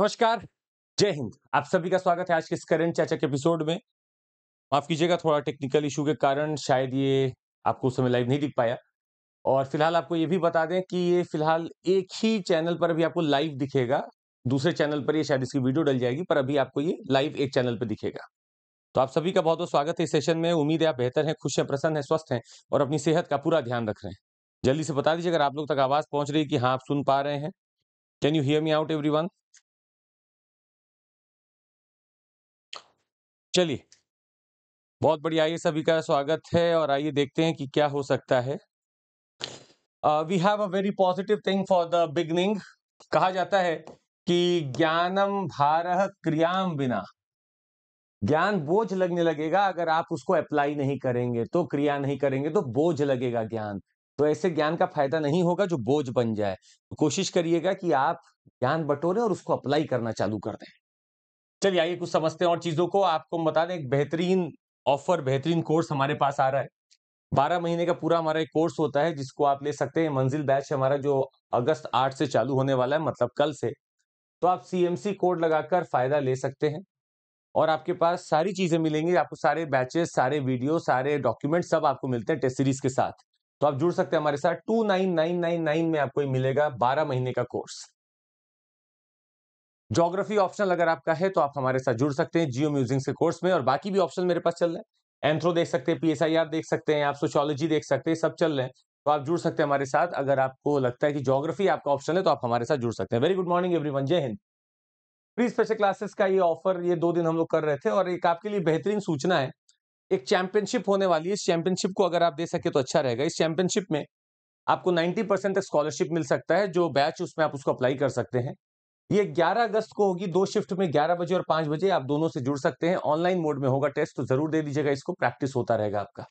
नमस्कार जय हिंद आप सभी का स्वागत है आज के इस करंट चाचा के एपिसोड में माफ कीजिएगा थोड़ा टेक्निकल इशू के कारण शायद ये आपको उस समय लाइव नहीं दिख पाया और फिलहाल आपको ये भी बता दें कि ये फिलहाल एक ही चैनल पर अभी आपको लाइव दिखेगा दूसरे चैनल पर ये शायद इसकी वीडियो डल जाएगी पर अभी आपको ये लाइव एक चैनल पर दिखेगा तो आप सभी का बहुत बहुत स्वागत है इस सेशन में उम्मीद है आप बेहतर हैं खुश हैं प्रसन्न हैं स्वस्थ हैं और अपनी सेहत का पूरा ध्यान रख रहे हैं जल्दी से बता दीजिए अगर आप लोग तक आवाज पहुंच रही है कि हाँ आप सुन पा रहे हैं can you hear me out everyone चलिए बहुत बढ़िया आइए सभी का स्वागत है और आइए देखते हैं कि क्या हो सकता है we have a very positive thing for the beginning कहा जाता है कि ज्ञानम भार क्रियाम बिना ज्ञान बोझ लगने लगेगा अगर आप उसको अप्लाई नहीं करेंगे तो क्रिया नहीं करेंगे तो बोझ लगेगा ज्ञान तो ऐसे ज्ञान का फायदा नहीं होगा जो बोझ बन जाए तो कोशिश करिएगा कि आप ज्ञान बटोरें और उसको अप्लाई करना चालू कर दें चलिए आइए कुछ समझते हैं और चीजों को आपको बता दें एक बेहतरीन ऑफर बेहतरीन कोर्स हमारे पास आ रहा है बारह महीने का पूरा हमारा एक कोर्स होता है जिसको आप ले सकते हैं मंजिल बैच हमारा जो अगस्त आठ से चालू होने वाला है मतलब कल से तो आप सी कोड लगाकर फायदा ले सकते हैं और आपके पास सारी चीजें मिलेंगी आपको सारे बैचेस सारे वीडियो सारे डॉक्यूमेंट सब आपको मिलते हैं टेस्ट सीरीज के साथ तो आप जुड़ सकते हैं हमारे साथ two nine nine nine nine में आपको मिलेगा बारह महीने का कोर्स ज्योग्राफी ऑप्शनल अगर आपका है तो आप हमारे साथ जुड़ सकते हैं जियो म्यूजिंग के कोर्स में और बाकी भी ऑप्शन मेरे पास चल रहे हैं एंथ्रो देख सकते हैं पीएसआईआर देख सकते हैं आप सोशोलॉजी देख सकते हैं सब चल रहे हैं तो आप जुड़ सकते हैं हमारे साथ अगर आपको लगता है कि ज्योग्राफी आपका ऑप्शन है तो आप हमारे साथ जुड़ सकते हैं वेरी गुड मॉर्निंग एवरी जय हिंद प्री स्पेशल क्लासेस का ये ऑफर ये दो दिन हम लोग कर रहे थे और एक आपके लिए बेहतरीन सूचना है एक चैंपियनशिप होने वाली है इस चैंपियनशिप को अगर आप दे सके तो अच्छा रहेगा इस चैंपियनशिप में आपको 90 परसेंट तक स्कॉलरशिप मिल सकता है जो बैच उसमें आप उसको अप्लाई कर सकते हैं ये 11 अगस्त को होगी दो शिफ्ट में 11 बजे और 5 बजे आप दोनों से जुड़ सकते हैं ऑनलाइन मोड में होगा टेस्ट तो जरूर दे दीजिएगा इसको प्रैक्टिस होता रहेगा आपका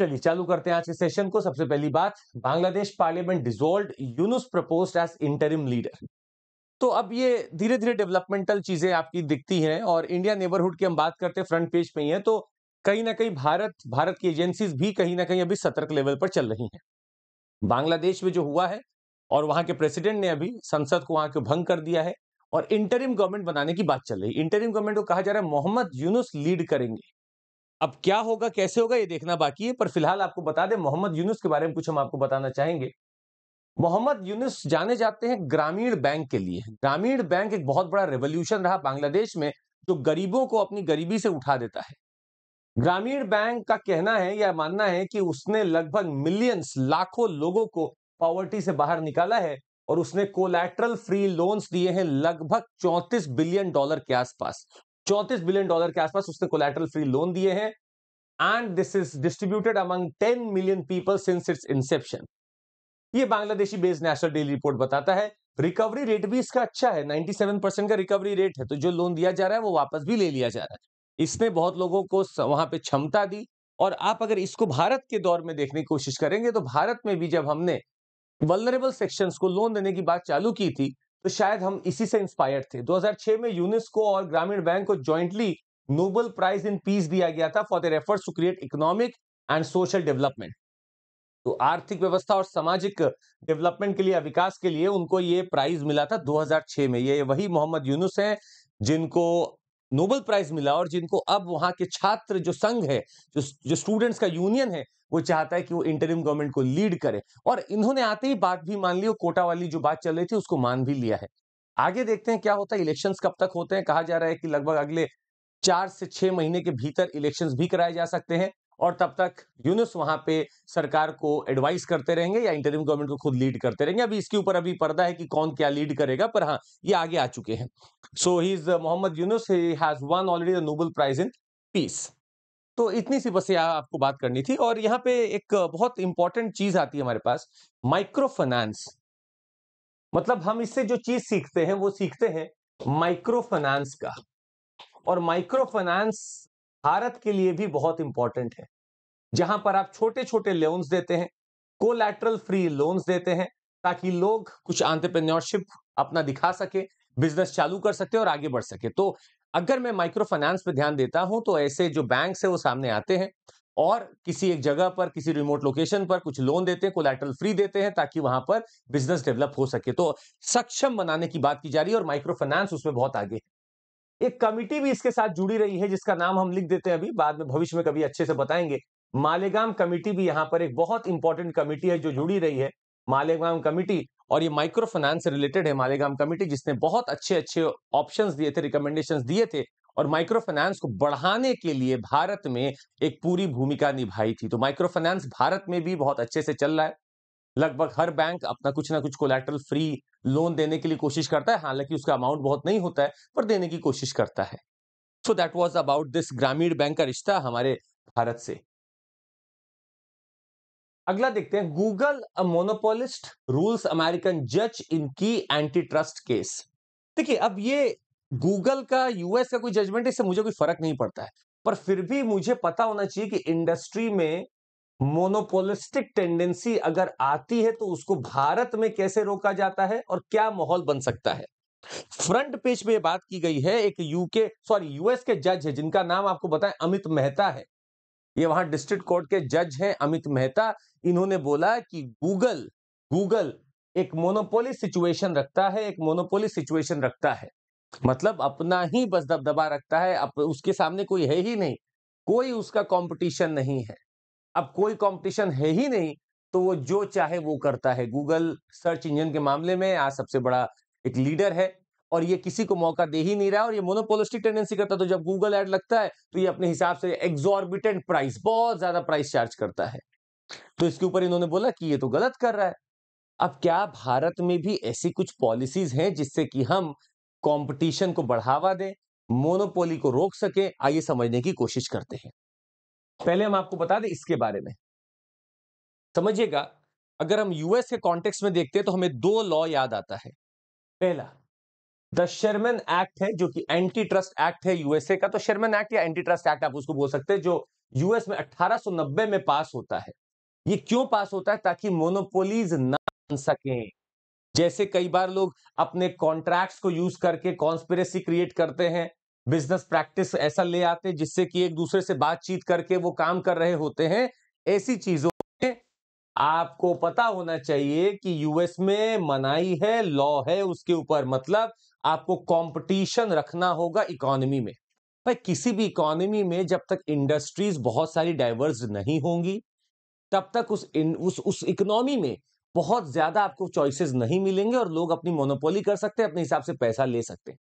चलिए चालू करते हैं आज के सेशन को सबसे पहली बात Bangladesh parliament dissolve Yunus propose as interim leader तो अब ये धीरे धीरे डेवलपमेंटल चीजें आपकी दिखती हैं और इंडिया नेबरहुड की हम बात करते हैं फ्रंट पेज पे ही है तो कहीं ना कहीं भारत भारत की एजेंसीज भी कहीं ना कहीं अभी सतर्क लेवल पर चल रही हैं बांग्लादेश में जो हुआ है और वहां के प्रेसिडेंट ने अभी संसद को वहां को भंग कर दिया है और इंटरिम गवर्नमेंट बनाने की बात चल रही है इंटरिम गवर्नमेंट को कहा जा रहा है मोहम्मद यूनुस लीड करेंगे अब क्या होगा कैसे होगा ये देखना बाकी है पर फिलहाल आपको बता दें मोहम्मद यूनुस के बारे में कुछ हम आपको बताना चाहेंगे मोहम्मद यूनुस जाने जाते हैं ग्रामीण बैंक के लिए ग्रामीण बैंक एक बहुत बड़ा रेवोल्यूशन रहा बांग्लादेश में जो गरीबों को अपनी गरीबी से उठा देता है ग्रामीण बैंक का कहना है या मानना है कि उसने लगभग मिलियंस लाखों लोगों को पॉवर्टी से बाहर निकाला है और उसने कोलैटरल फ्री लोन्स दिए हैं लगभग 34 बिलियन डॉलर के आसपास 34 बिलियन डॉलर के आसपास उसने कोलैटरल फ्री लोन दिए हैं and this is distributed among 10 million people since its inception ये Bangladeshi based national daily report बताता है रिकवरी रेट भी इसका अच्छा है 97 का रिकवरी रेट है तो जो लोन दिया जा रहा है वो वापस भी ले लिया जा रहा है इसने बहुत लोगों को वहां पर क्षमता दी और आप अगर इसको भारत के दौर में देखने की कोशिश करेंगे तो भारत में भी जब हमने वलनरेबल सेक्शंस को लोन देने की बात चालू की थी तो शायद हम इसी से इंस्पायर्ड थे 2006 में यूनेस्को और ग्रामीण बैंक को jointly Nobel prize in peace दिया गया था for their efforts to create economic and social development तो आर्थिक व्यवस्था और सामाजिक डेवलपमेंट के लिए विकास के लिए उनको ये प्राइज मिला था 2006 में ये वही मोहम्मद यूनुस हैं जिनको नोबल प्राइज मिला और जिनको अब वहां के छात्र जो संघ है जो जो स्टूडेंट्स का यूनियन है वो चाहता है कि वो इंटरिम गवर्नमेंट को लीड करे और इन्होंने आते ही बात भी मान ली और कोटा वाली जो बात चल रही थी उसको मान भी लिया है आगे देखते हैं क्या होता है इलेक्शंस कब तक होते हैं कहा जा रहा है कि लगभग अगले चार से छह महीने के भीतर इलेक्शंस भी कराए जा सकते हैं और तब तक यूनुस वहां पे सरकार को एडवाइस करते रहेंगे या इंटरिम गवर्नमेंट को खुद लीड करते रहेंगे अभी इसके ऊपर अभी पर्दा है कि कौन क्या लीड करेगा पर हाँ ये आगे आ चुके हैं so he is Mohammad Yunus he has won already the Nobel prize in peace तो इतनी सी बस आपको बात करनी थी और यहाँ पे एक uh, बहुत इंपॉर्टेंट चीज आती है हमारे पास माइक्रो फाइनेंस मतलब हम इससे जो चीज सीखते हैं वो सीखते हैं माइक्रो फाइनेंस का और माइक्रो फाइनेंस भारत के लिए भी बहुत इंपॉर्टेंट है जहां पर आप छोटे छोटे लोन्स देते हैं कोलैटरल फ्री लोन्स देते हैं ताकि लोग कुछ आंट्रप्रेन्योरशिप अपना दिखा सके बिजनेस चालू कर सके और आगे बढ़ सके तो अगर मैं माइक्रो फाइनेंस पर ध्यान देता हूं तो ऐसे जो बैंक है वो सामने आते हैं और किसी एक जगह पर किसी रिमोट लोकेशन पर कुछ लोन देते हैं कोलैटरल फ्री देते हैं ताकि वहां पर बिजनेस डेवलप हो सके तो सक्षम बनाने की बात की जा रही है और माइक्रो फाइनेंस उसमें बहुत आगे है एक कमिटी भी इसके साथ जुड़ी रही है जिसका नाम हम लिख देते हैं अभी बाद में भविष्य में कभी अच्छे से बताएंगे मालेगाम कमेटी भी यहाँ पर एक बहुत इंपॉर्टेंट कमेटी है जो जुड़ी रही है मालेगाम कमेटी और ये माइक्रो फाइनेंस रिलेटेड है मालेगाम कमेटी जिसने बहुत अच्छे अच्छे ऑप्शन दिए थे रिकमेंडेशन दिए थे और माइक्रो फाइनेंस को बढ़ाने के लिए भारत में एक पूरी भूमिका निभाई थी तो माइक्रो फाइनेंस भारत में भी बहुत अच्छे से चल रहा है लगभग हर बैंक अपना कुछ ना कुछ कोलेट्रल फ्री लोन देने के लिए कोशिश करता है हालांकि उसका अमाउंट बहुत नहीं होता है पर देने की कोशिश करता है so that was about this Grameen bank का रिश्ता हमारे भारत से अगला देखते हैं गूगल मोनोपोलिस्ट रूल्स अमेरिकन जज इनकी एंटी ट्रस्ट केस देखिए अब ये गूगल का यूएस का कोई जजमेंट इससे मुझे कोई फर्क नहीं पड़ता है पर फिर भी मुझे पता होना चाहिए कि इंडस्ट्री में मोनोपोलिस्टिक टेंडेंसी अगर आती है तो उसको भारत में कैसे रोका जाता है और क्या माहौल बन सकता है फ्रंट पेज पे बात की गई है एक यूके सॉरी यूएस के जज है जिनका नाम आपको बताएं अमित मेहता है ये वहां डिस्ट्रिक्ट कोर्ट के जज हैं अमित मेहता इन्होंने बोला कि गूगल गूगल एक मोनोपोली सिचुएशन रखता है एक मोनोपोली सिचुएशन रखता है मतलब अपना ही बस दबदबा रखता है अब उसके सामने कोई है ही नहीं कोई उसका कंपटीशन नहीं है अब कोई कंपटीशन है ही नहीं तो वो जो चाहे वो करता है गूगल सर्च इंजन के मामले में आज सबसे बड़ा एक लीडर है और ये किसी को मौका दे ही नहीं रहा और ये मोनोपोलिस्टिक टेंडेंसी करता है तो जब गूगल एड लगता है तो ये अपने हिसाब से एग्जॉर्बिटेंट प्राइस बहुत ज्यादा प्राइस चार्ज करता है तो इसके ऊपर इन्होंने बोला कि ये तो गलत कर रहा है अब क्या भारत में भी ऐसी कुछ पॉलिसीज हैं जिससे कि हम कंपटीशन को बढ़ावा दें मोनोपोली को रोक सके आइए समझने की कोशिश करते हैं पहले हम आपको बता दें इसके बारे में समझिएगा अगर हम यूएस के कॉन्टेक्स्ट में देखते हैं तो हमें दो लॉ याद आता है पहला द शेरमैन एक्ट है जो कि एंटी ट्रस्ट एक्ट है यूएसए का तो शेरमेन एक्ट या एंटी ट्रस्ट एक्ट आप उसको बोल सकते हैं जो यूएस में 1890 में पास होता है ये क्यों पास होता है ताकि मोनोपोलीज ना बन सकें जैसे कई बार लोग अपने कॉन्ट्रैक्ट्स को यूज करके कॉन्स्पिरेसी क्रिएट करते हैं बिजनेस प्रैक्टिस ऐसा ले आते हैं जिससे कि एक दूसरे से बातचीत करके वो काम कर रहे होते हैं ऐसी चीजों में आपको पता होना चाहिए कि यूएस में मनाई है लॉ है उसके ऊपर मतलब आपको कंपटीशन रखना होगा इकोनॉमी में भाई किसी भी इकोनॉमी में जब तक इंडस्ट्रीज बहुत सारी डाइवर्स नहीं होंगी तब तक उस इन, उस उस इकोनॉमी में बहुत ज्यादा आपको चॉइसेस नहीं मिलेंगे और लोग अपनी मोनोपोली कर सकते हैं अपने हिसाब से पैसा ले सकते हैं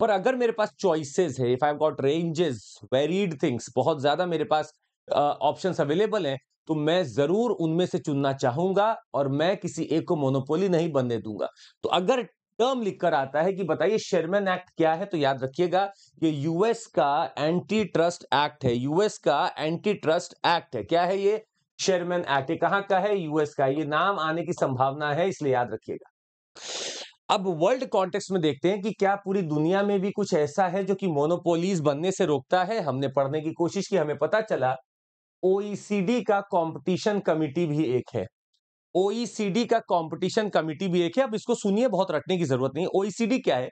पर अगर मेरे पास चॉइसेस है if I got ranges varied things बहुत ज्यादा मेरे पास ऑप्शन uh, अवेलेबल हैं तो मैं जरूर उनमें से चुनना चाहूंगा और मैं किसी एक को मोनोपोली नहीं बनने दूंगा तो अगर टर्म लिखकर आता है कि बताइए शेरमैन एक्ट क्या है तो याद रखिएगा ये यूएस का एंटी ट्रस्ट एक्ट है यूएस का एंटी ट्रस्ट एक्ट है क्या है ये शेरमैन एक्ट ये कहाँ का है यूएस का ये नाम आने की संभावना है इसलिए याद रखिएगा अब वर्ल्ड कॉन्टेक्स्ट में देखते हैं कि क्या पूरी दुनिया में भी कुछ ऐसा है जो कि मोनोपोलीज बनने से रोकता है हमने पढ़ने की कोशिश की हमें पता चला ओईसीडी का कंपटीशन कमिटी भी एक है ओईसीडी e का कंपटीशन कमिटी भी एक है अब इसको सुनिए बहुत रटने की जरूरत नहीं ओईसीडी e क्या है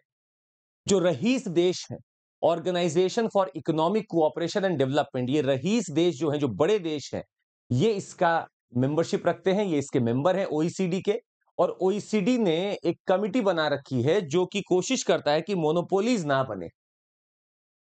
जो रहीस देश है organisation for economic cooperation and development ये रहीस देश जो है जो बड़े देश है ये इसका मेंबरशिप रखते हैं ये इसके मेंबर हैं ओईसीडी e के और ओईसीडी ने एक कमिटी बना रखी है जो कि कोशिश करता है कि मोनोपोलीज ना बने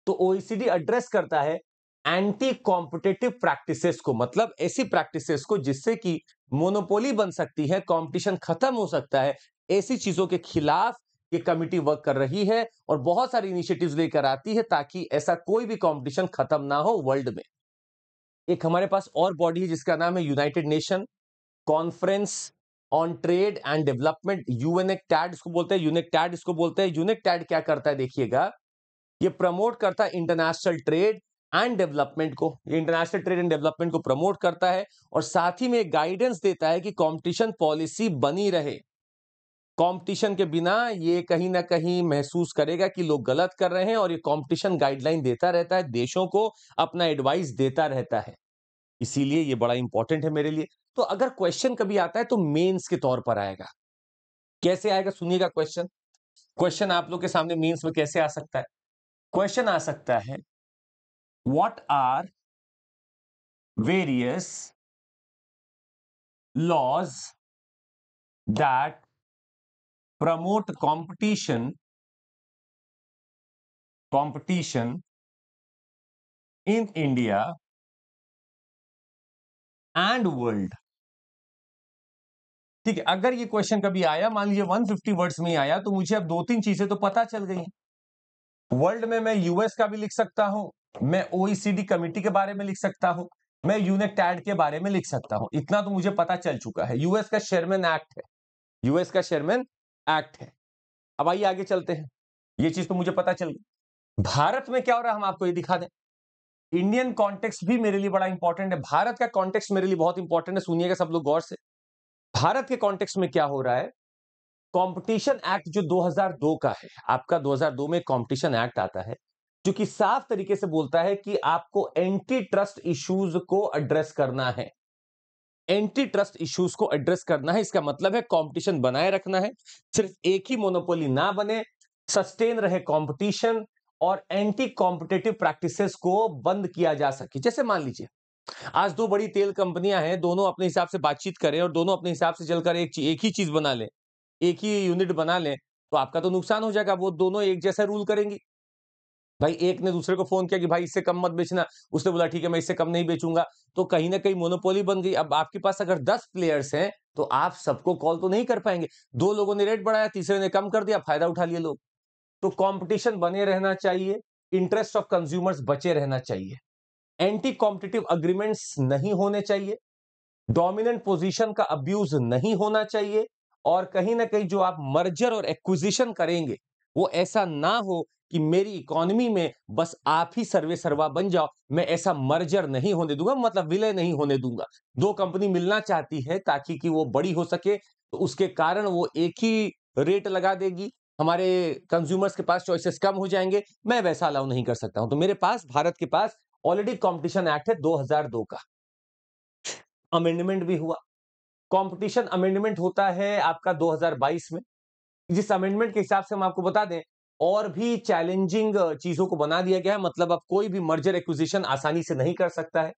तो ओईसीडी एड्रेस करता है एंटी कॉम्पिटेटिव प्रैक्टिसेस को मतलब ऐसी प्रैक्टिसेस को जिससे कि मोनोपोली बन सकती है कंपटीशन खत्म हो सकता है ऐसी चीजों के खिलाफ ये कमिटी वर्क कर रही है और बहुत सारी इनिशिएटिव्स लेकर आती है ताकि ऐसा कोई भी कंपटीशन खत्म ना हो वर्ल्ड में एक हमारे पास और बॉडी है जिसका नाम है united nation conference on trade and development UNCTAD इसको बोलते हैं यूनिक टैड इसको बोलते हैं यूनिक टैड क्या करता है देखिएगा ये प्रमोट करता है इंटरनेशनल ट्रेड एंड डेवलपमेंट को इंटरनेशनल ट्रेड एंड डेवलपमेंट को प्रमोट करता है और साथ ही में गाइडेंस देता है कि कंपटीशन पॉलिसी बनी रहे कंपटीशन के बिना ये कहीं ना कहीं महसूस करेगा कि लोग गलत कर रहे हैं और ये कंपटीशन गाइडलाइन देता रहता है देशों को अपना एडवाइस देता रहता है इसीलिए ये बड़ा इंपॉर्टेंट है मेरे लिए तो अगर क्वेश्चन कभी आता है तो मेंस के तौर पर आएगा कैसे आएगा सुनिएगा क्वेश्चन क्वेश्चन आप लोग के सामने मेन्स में कैसे आ सकता है क्वेश्चन आ सकता है what are various laws that promote competition competition in india and world ठीक है अगर ये क्वेश्चन कभी आया मान लीजिए 150 वर्ड्स में आया तो मुझे अब दो तीन चीजें तो पता चल गई वर्ल्ड में मैं यूएस का भी लिख सकता हूं मैं ओईसीडी e कमेटी के बारे में लिख सकता हूँ मैं यूनेटैड के बारे में लिख सकता हूँ इतना तो मुझे पता चल चुका है यूएस का शेयरमैन एक्ट है यूएस का शेयरमैन एक्ट है अब आइए आगे चलते हैं ये चीज तो मुझे पता चल गई भारत में क्या हो रहा है हम आपको ये दिखा दें इंडियन कॉन्टेक्स भी मेरे लिए बड़ा इंपॉर्टेंट है भारत का कॉन्टेक्स मेरे लिए बहुत इंपॉर्टेंट है सुनिएगा सब लोग गौर से भारत के कॉन्टेक्स में क्या हो रहा है कंपटीशन एक्ट जो 2002 का है आपका 2002 में कंपटीशन एक्ट आता है जो कि साफ तरीके से बोलता है कि आपको एंटी ट्रस्ट इश्यूज को एड्रेस करना है एंटी ट्रस्ट इश्यूज को एड्रेस करना है इसका मतलब है कंपटीशन बनाए रखना है सिर्फ एक ही मोनोपोली ना बने सस्टेन रहे कंपटीशन और एंटी कॉम्पिटेटिव प्रैक्टिसेस को बंद किया जा सके जैसे मान लीजिए आज दो बड़ी तेल कंपनियां हैं दोनों अपने हिसाब से बातचीत करें और दोनों अपने हिसाब से चलकर एक एक ही चीज बना लें एक ही यूनिट बना लें तो आपका तो नुकसान हो जाएगा वो दोनों एक जैसा रूल करेंगी भाई एक ने दूसरे को फोन किया कि भाई इससे कम मत बेचना उसने बोला ठीक है मैं इससे कम नहीं बेचूंगा तो कहीं ना कहीं मोनोपोली बन गई अब आपके पास अगर दस प्लेयर्स हैं तो आप सबको कॉल तो नहीं कर पाएंगे दो लोगों ने रेट बढ़ाया तीसरे ने कम कर दिया फायदा उठा लिए लोग तो कॉम्पिटिशन बने रहना चाहिए इंटरेस्ट ऑफ कंज्यूमर्स बचे रहना चाहिए एंटी कॉम्पिटिटिव अग्रीमेंट्स नहीं होने चाहिए डोमिनेंट पोजिशन का अब्यूज नहीं होना चाहिए और कहीं ना कहीं जो आप मर्जर और एक्विजिशन करेंगे वो ऐसा ना हो कि मेरी इकोनॉमी में बस आप ही सर्वे सर्वा बन जाओ मैं ऐसा मर्जर नहीं होने दूंगा मतलब विलय नहीं होने दूंगा दो कंपनी मिलना चाहती है ताकि कि वो बड़ी हो सके तो उसके कारण वो एक ही रेट लगा देगी हमारे कंज्यूमर्स के पास चॉइसेस कम हो जाएंगे मैं वैसा अलाउ नहीं कर सकता हूं तो मेरे पास भारत के पास ऑलरेडी कॉम्पिटिशन एक्ट है दो का अमेंडमेंट भी हुआ कॉम्पिटिशन अमेंडमेंट होता है आपका दो में जिस अमेंडमेंट के हिसाब से हम आपको बता दें और भी चैलेंजिंग चीजों को बना दिया गया है मतलब अब कोई भी मर्जर एक्विजिशन आसानी से नहीं कर सकता है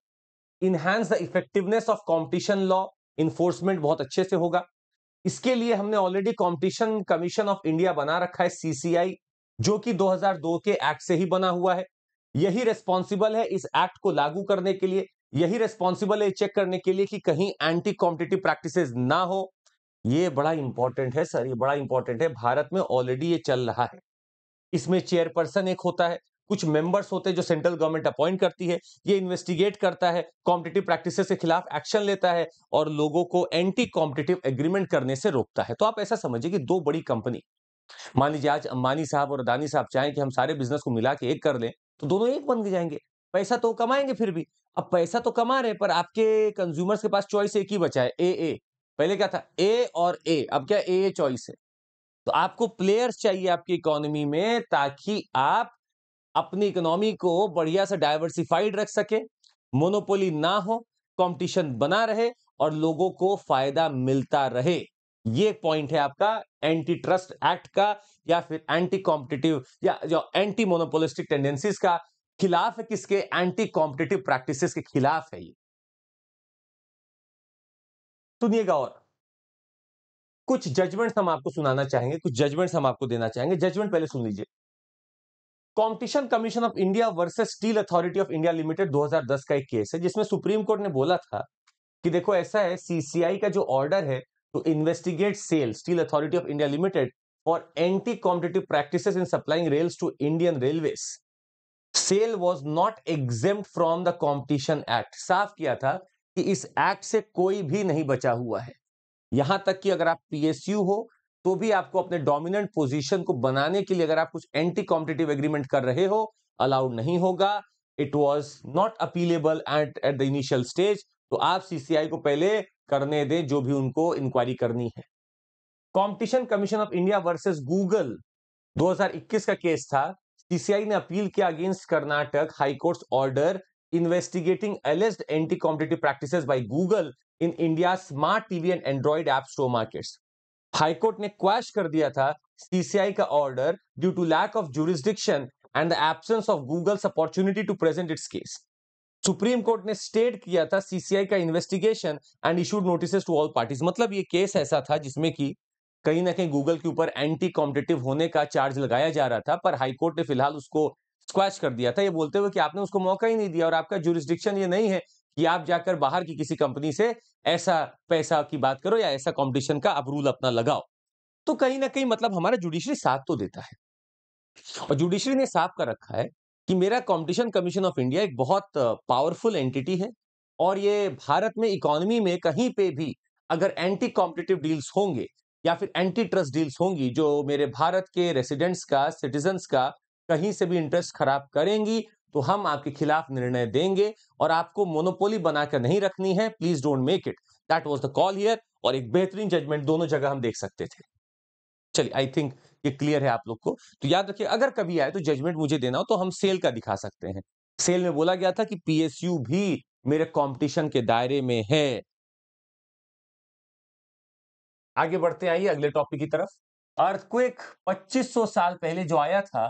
enhance the effectiveness of competition law enforcement बहुत अच्छे से होगा इसके लिए हमने already competition commission of India बना रखा है सीसीआई जो कि 2002 के एक्ट से ही बना हुआ है यही रेस्पॉन्सिबल है इस एक्ट को लागू करने के लिए यही रेस्पॉन्सिबल है चेक करने के लिए कि कहीं एंटी कॉम्पिटेटिव प्रैक्टिसेस ना हो ये बड़ा इंपॉर्टेंट है सर ये बड़ा इंपॉर्टेंट है भारत में ऑलरेडी ये चल रहा है इसमें चेयरपर्सन एक होता है कुछ मेंबर्स होते हैं जो सेंट्रल गवर्नमेंट अपॉइंट करती है ये इन्वेस्टिगेट करता है कॉम्पिटेटिव प्रैक्टिसेस के खिलाफ एक्शन लेता है और लोगों को एंटी कॉम्पिटेटिव एग्रीमेंट करने से रोकता है तो आप ऐसा समझिए कि दो बड़ी कंपनी मान लीजिए आज अंबानी साहब और अदानी साहब चाहें कि हम सारे बिजनेस को मिला के एक कर लें तो दोनों एक बन जाएंगे पैसा तो कमाएंगे फिर भी अब पैसा तो कमा रहे पर आपके कंज्यूमर्स के पास चॉइस एक ही बचा है ए ए पहले क्या था ए और ए अब क्या ए चॉइस है तो आपको प्लेयर्स चाहिए आपकी इकोनॉमी में ताकि आप अपनी इकोनॉमी को बढ़िया से डाइवर्सिफाइड रख सके मोनोपोली ना हो कंपटीशन बना रहे और लोगों को फायदा मिलता रहे ये पॉइंट है आपका एंटी ट्रस्ट एक्ट का या फिर एंटी कॉम्पिटिटिव या जो एंटी मोनोपोलिस्टिक टेंडेंसीज का खिलाफ है किसके एंटी कॉम्पिटिटिव प्रैक्टिस के खिलाफ है ये सुनिएगा और कुछ जजमेंट्स हम आपको सुनाना चाहेंगे कुछ जजमेंट्स हम आपको देना चाहेंगे जजमेंट पहले सुन लीजिए competition commission of India versus steel authority of India limited 2010 का एक केस है जिसमें सुप्रीम कोर्ट ने बोला था कि देखो ऐसा है सीसीआई का जो ऑर्डर है to investigate SAIL steel authority of India limited for anti competitive practice in supplying rails to Indian railway SAIL was not exempt from the competition act साफ किया था कि इस एक्ट से कोई भी नहीं बचा हुआ है यहां तक कि अगर आप पीएसयू हो तो भी आपको अपने डोमिनेंट पोजीशन को बनाने के लिए अगर आप कुछ एंटी कॉम्पिटेटिव एग्रीमेंट कर रहे हो अलाउड नहीं होगा it was not appealable at at the initial stage तो आप सीसीआई को पहले करने दें जो भी उनको इंक्वायरी करनी है competition commission of India versus Google 2021 का केस था सीसीआई ने अपील किया against Karnataka high court order investigating alleged anti-competitive practices by Google in India's smart TV and Android app store markets. High court ने क्वैश कर दिया था सीसीआई का order due to lack of jurisdiction and the absence of Google's opportunity to present its case supreme court ने stayed किया था CCI का investigation and issued notice to all parties मतलब ये केस ऐसा था जिसमें कि कहीं ना कहीं गूगल के ऊपर एंटी कॉम्पिटेटिव होने का चार्ज लगाया जा रहा था पर हाईकोर्ट ने फिलहाल उसको स्क्वैच कर दिया था ये बोलते हुए कि आपने उसको मौका ही नहीं दिया और आपका जुरिस्डिक्शन ये नहीं है कि आप जाकर बाहर की किसी कंपनी से ऐसा पैसा की बात करो या ऐसा कॉम्पिटिशन का आप रूल अपना लगाओ तो कहीं ना कहीं मतलब हमारा जुडिशरी साथ तो देता है और जुडिशरी ने साफ कर रखा है कि मेरा कंपटीशन कमीशन ऑफ इंडिया एक बहुत पावरफुल एंटिटी है और ये भारत में इकोनॉमी में कहीं पे भी अगर एंटी कॉम्पिटेटिव डील्स होंगे या फिर एंटी ट्रस्ट डील्स होंगी जो मेरे भारत के रेसिडेंट्स का सिटीजन्स का कहीं से भी इंटरेस्ट खराब करेंगी तो हम आपके खिलाफ निर्णय देंगे और आपको मोनोपोली बनाकर नहीं रखनी है please don't make it that was the call here और एक बेहतरीन जजमेंट दोनों जगह हम देख सकते थे चलिए आई थिंक ये क्लियर है आप लोग को तो याद रखिए अगर कभी आए तो जजमेंट मुझे देना हो तो हम सेल का दिखा सकते हैं सेल में बोला गया था कि पीएसयू भी मेरे कंपटीशन के दायरे में है आगे बढ़ते आइए अगले टॉपिक की तरफ अर्थक्वेक 2500 साल पहले जो आया था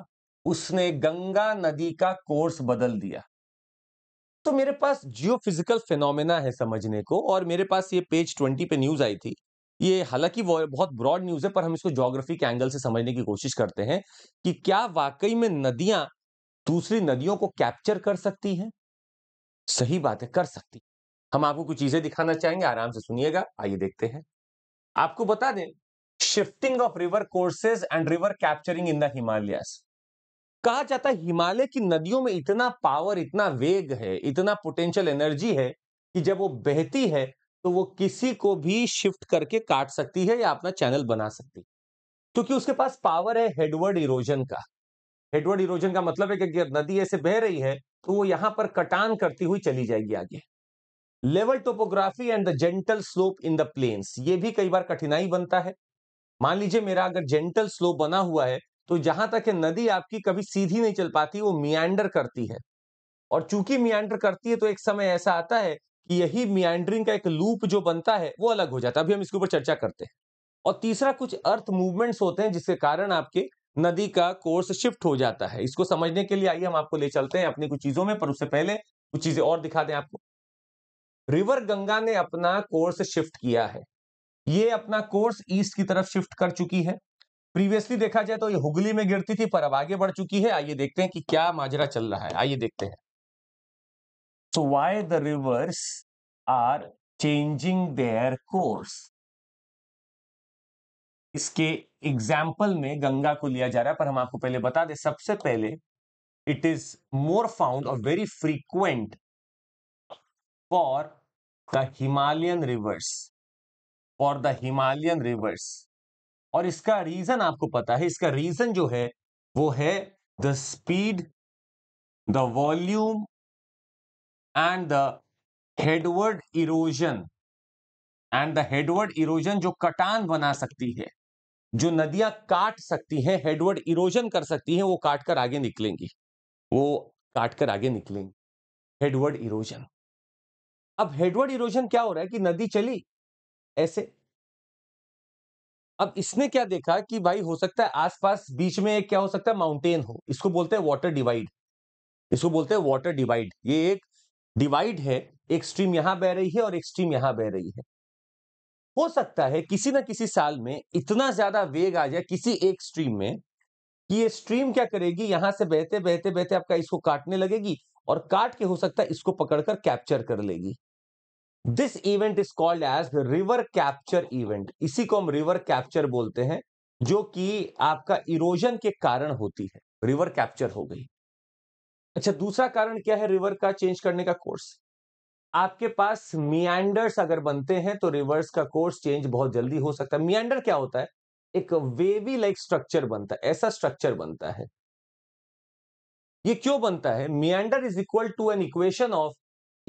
उसने गंगा नदी का कोर्स बदल दिया तो मेरे पास जियो फिजिकल फिनोमेना है समझने को और मेरे पास ये पेज ट्वेंटी पे न्यूज आई थी ये हालांकि वो बहुत ब्रॉड न्यूज है पर हम इसको जोग्राफी के एंगल से समझने की कोशिश करते हैं कि क्या वाकई में नदियां दूसरी नदियों को कैप्चर कर सकती हैं सही बात है कर सकती हम आपको कुछ चीजें दिखाना चाहेंगे आराम से सुनिएगा आइए देखते हैं आपको बता दें shifting of river courses and river capturing in the Himalayas कहा जाता है हिमालय की नदियों में इतना पावर इतना वेग है इतना पोटेंशियल एनर्जी है कि जब वो बहती है तो वो किसी को भी शिफ्ट करके काट सकती है या अपना चैनल बना सकती है क्योंकि उसके पास पावर है हेडवर्ड इरोजन का हेडवर्ड इरोजन का मतलब है कि अगर नदी ऐसे बह रही है तो वो यहां पर कटान करती हुई चली जाएगी आगे level topography and the gentle slope in the plains ये भी कई बार कठिनाई बनता है मान लीजिए मेरा अगर जेंटल स्लोप बना हुआ है तो जहां तक नदी आपकी कभी सीधी नहीं चल पाती वो मियांडर करती है और चूंकि मियांडर करती है तो एक समय ऐसा आता है कि यही मियांडरिंग का एक लूप जो बनता है वो अलग हो जाता है अभी हम इसके ऊपर चर्चा करते हैं और तीसरा कुछ अर्थ मूवमेंट्स होते हैं जिसके कारण आपके नदी का कोर्स शिफ्ट हो जाता है इसको समझने के लिए आइए हम आपको ले चलते हैं अपनी कुछ चीजों में पर उससे पहले कुछ चीजें और दिखा दें आपको रिवर गंगा ने अपना कोर्स शिफ्ट किया है ये अपना कोर्स ईस्ट की तरफ शिफ्ट कर चुकी है प्रीवियसली देखा जाए तो ये हुगली में गिरती थी पर अब आगे बढ़ चुकी है आइए देखते हैं कि क्या माजरा चल रहा है आइए देखते हैं so why the rivers are changing their course इसके एग्जाम्पल में गंगा को लिया जा रहा है पर हम आपको पहले बता दें सबसे पहले इट इज मोर फाउंड और very frequent for the Himalayan rivers for the Himalayan rivers और इसका रीजन आपको पता है इसका रीजन जो है वो है the speed the volume and the headward erosion and the headward erosion जो कटान बना सकती है जो नदियां काट सकती है हेडवर्ड इरोजन कर सकती है वो काट कर आगे निकलेंगी वो काट कर आगे निकलेंगी हेडवर्ड इरोजन अब हेडवर्ड इरोजन क्या हो रहा है कि नदी चली ऐसे अब इसने क्या देखा कि भाई हो सकता है आसपास बीच में क्या हो सकता है माउंटेन हो इसको बोलते हैं वाटर डिवाइड इसको बोलते हैं वाटर डिवाइड ये एक डिवाइड है एक स्ट्रीम यहां बह रही है और एक स्ट्रीम यहां बह रही है हो सकता है किसी ना किसी साल में इतना ज्यादा वेग आ जाए किसी एक स्ट्रीम में कि ये स्ट्रीम क्या करेगी यहां से बहते बहते बहते आपका इसको काटने लगेगी और काट के हो सकता है इसको पकड़कर कैप्चर कर लेगी this event is called as river capture event इसी को हम रिवर कैप्चर बोलते हैं जो कि आपका इरोजन के कारण होती है रिवर कैप्चर हो गई अच्छा दूसरा कारण क्या है रिवर का चेंज करने का कोर्स आपके पास मियांडर्स अगर बनते हैं तो रिवर्स का कोर्स चेंज बहुत जल्दी हो सकता है मियांडर क्या होता है एक वेवी लाइक स्ट्रक्चर बनता है ऐसा स्ट्रक्चर बनता है ये क्यों बनता है meander is equal to an equation of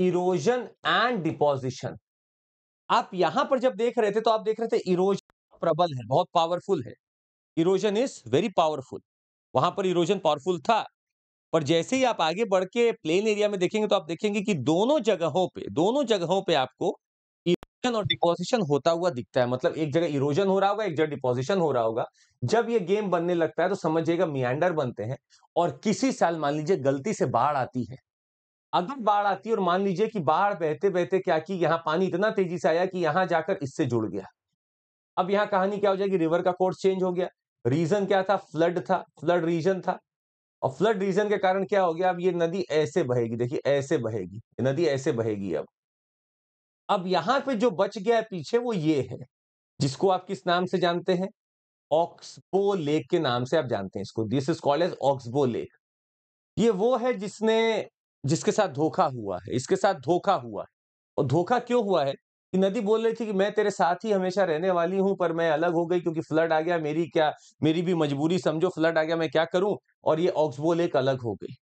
erosion and deposition आप यहां पर जब देख रहे थे तो आप देख रहे थे इरोजन प्रबल है बहुत पावरफुल है इरोजन इज वेरी पावरफुल वहां पर इरोजन पावरफुल था पर जैसे ही आप आगे बढ़ के प्लेन एरिया में देखेंगे तो आप देखेंगे कि दोनों जगहों पे दोनों जगहों पे आपको इरोजन और डिपोजिशन होता हुआ दिखता है मतलब एक जगह इरोजन हो रहा होगा एक जगह डिपोजिशन हो रहा होगा जब ये गेम बनने लगता है तो समझिएगा मियांडर बनते हैं और किसी साल मान लीजिए गलती से बाढ़ आती है अगर बाढ़ आती है और मान लीजिए कि बाढ़ बहते बहते क्या की यहाँ पानी इतना तेजी से आया कि यहाँ जाकर इससे जुड़ गया अब यहाँ कहानी क्या हो जाएगी रिवर का कोर्स चेंज हो गया रीजन क्या था फ्लड था फ्लड रीजन था और फ्लड रीजन के कारण क्या हो गया अब ये नदी ऐसे बहेगी देखिए ऐसे बहेगी नदी ऐसे बहेगी अब अब यहाँ पे जो बच गया है पीछे वो ये है जिसको आप किस नाम से जानते हैं ऑक्सबो लेक के नाम से आप जानते हैं इसको this is called as oxbow lake ये वो है जिसने जिसके साथ धोखा हुआ है इसके साथ धोखा हुआ है और धोखा क्यों हुआ है कि नदी बोल रही थी कि मैं तेरे साथ ही हमेशा रहने वाली हूं पर मैं अलग हो गई क्योंकि फ्लड आ गया मेरी क्या मेरी भी मजबूरी समझो फ्लड आ गया मैं क्या करूं और ये ऑक्सबोल एक अलग हो गई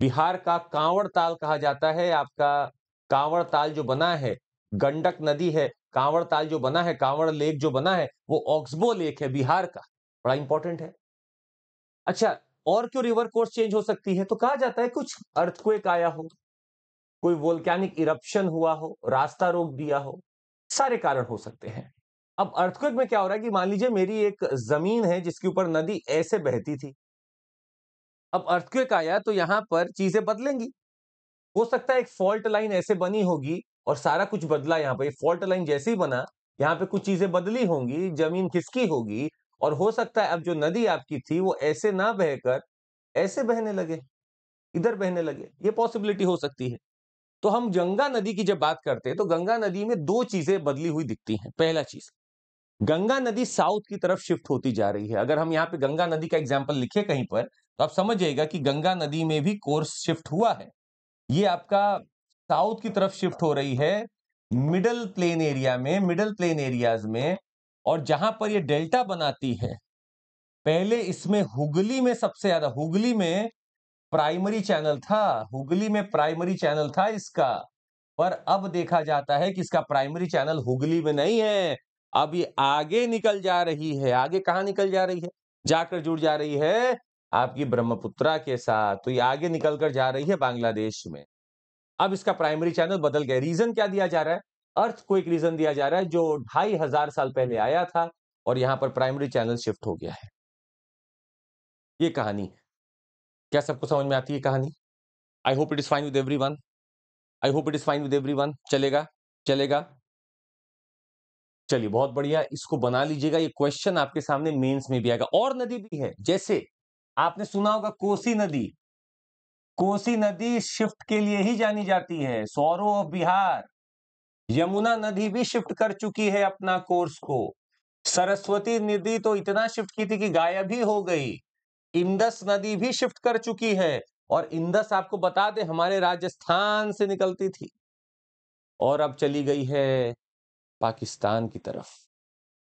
बिहार का कांवड़ ताल कहा जाता है आपका कांवड़ ताल जो बना है गंडक नदी है कांवड़ ताल जो बना है कांवड़ लेक जो बना है वो ऑक्सबो लेक है बिहार का बड़ा इंपॉर्टेंट है अच्छा और क्यों रिवर कोर्स चेंज हो सकती है तो कहा जाता है कुछ अर्थक्वेक आया हो कोई वोल्कैनिक इरप्शन हुआ हो रास्ता रोक दिया हो सारे कारण हो सकते हैं अब अर्थक्वेक में क्या हो रहा है कि मान लीजिए मेरी एक जमीन है जिसके ऊपर नदी ऐसे बहती थी अब अर्थक्वेक आया तो यहां पर चीजें बदलेंगी हो सकता है एक फॉल्ट लाइन ऐसे बनी होगी और सारा कुछ बदला यहाँ पर फॉल्ट लाइन जैसे ही बना यहाँ पे कुछ चीजें बदली होंगी जमीन खिसकी होगी और हो सकता है अब जो नदी आपकी थी वो ऐसे ना बहकर ऐसे बहने लगे इधर बहने लगे ये पॉसिबिलिटी हो सकती है तो हम गंगा नदी की जब बात करते हैं तो गंगा नदी में दो चीजें बदली हुई दिखती हैं पहला चीज गंगा नदी साउथ की तरफ शिफ्ट होती जा रही है अगर हम यहाँ पे गंगा नदी का एग्जाम्पल लिखे कहीं पर तो आप समझ जाएगा कि गंगा नदी में भी कोर्स शिफ्ट हुआ है ये आपका साउथ की तरफ शिफ्ट हो रही है मिडल प्लेन एरिया में मिडल प्लेन एरियाज में और जहां पर ये डेल्टा बनाती है पहले इसमें हुगली में सबसे ज्यादा हुगली में प्राइमरी चैनल था हुगली में प्राइमरी चैनल था इसका पर अब देखा जाता है कि इसका प्राइमरी चैनल हुगली में नहीं है अब ये आगे निकल जा रही है आगे कहाँ निकल जा रही है जाकर जुड़ जा रही है आपकी ब्रह्मपुत्रा के साथ तो ये आगे निकल कर जा रही है बांग्लादेश में अब इसका प्राइमरी चैनल बदल गया रीजन क्या दिया जा रहा है अर्थ को एक रीजन दिया जा रहा है जो ढाई हजार साल पहले आया था और यहां पर प्राइमरी चैनल शिफ्ट हो गया है ये कहानी क्या सबको समझ में आती है कहानी I hope it is fine with everyone I hope it is fine with everyone चलेगा चलेगा चलिए बहुत बढ़िया इसको बना लीजिएगा ये क्वेश्चन आपके सामने मेंस में भी आएगा और नदी भी है जैसे आपने सुना होगा कोसी नदी कोसी नदी शिफ्ट के लिए ही जानी जाती है सौरव ऑफ बिहार यमुना नदी भी शिफ्ट कर चुकी है अपना कोर्स को सरस्वती नदी तो इतना शिफ्ट की थी कि गायब ही हो गई इंदस नदी भी शिफ्ट कर चुकी है और इंदस आपको बता दे हमारे राजस्थान से निकलती थी और अब चली गई है पाकिस्तान की तरफ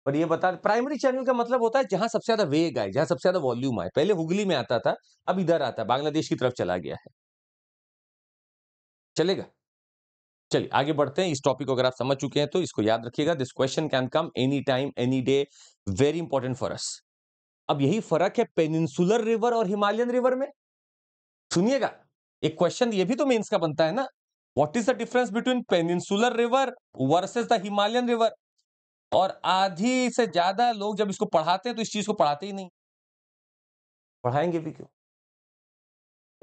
और ये बता प्राइमरी चैनल का मतलब होता है जहां सबसे ज्यादा वेग आए जहां सबसे ज्यादा वॉल्यूम आए पहले हुगली में आता था अब इधर आता है बांग्लादेश की तरफ चला गया है चलेगा चलिए आगे बढ़ते हैं इस टॉपिक को अगर आप समझ चुके हैं तो इसको याद रखिएगा this question can come any time any day very important for us अब यही फर्क है पेनिनसुलर रिवर और हिमालयन रिवर में सुनिएगा एक क्वेश्चन ये भी तो मेंस का बनता है ना what is the difference between peninsular river versus the Himalayan river और आधी से ज्यादा लोग जब इसको पढ़ाते हैं तो इस चीज को पढ़ाते ही नहीं पढ़ाएंगे भी क्यों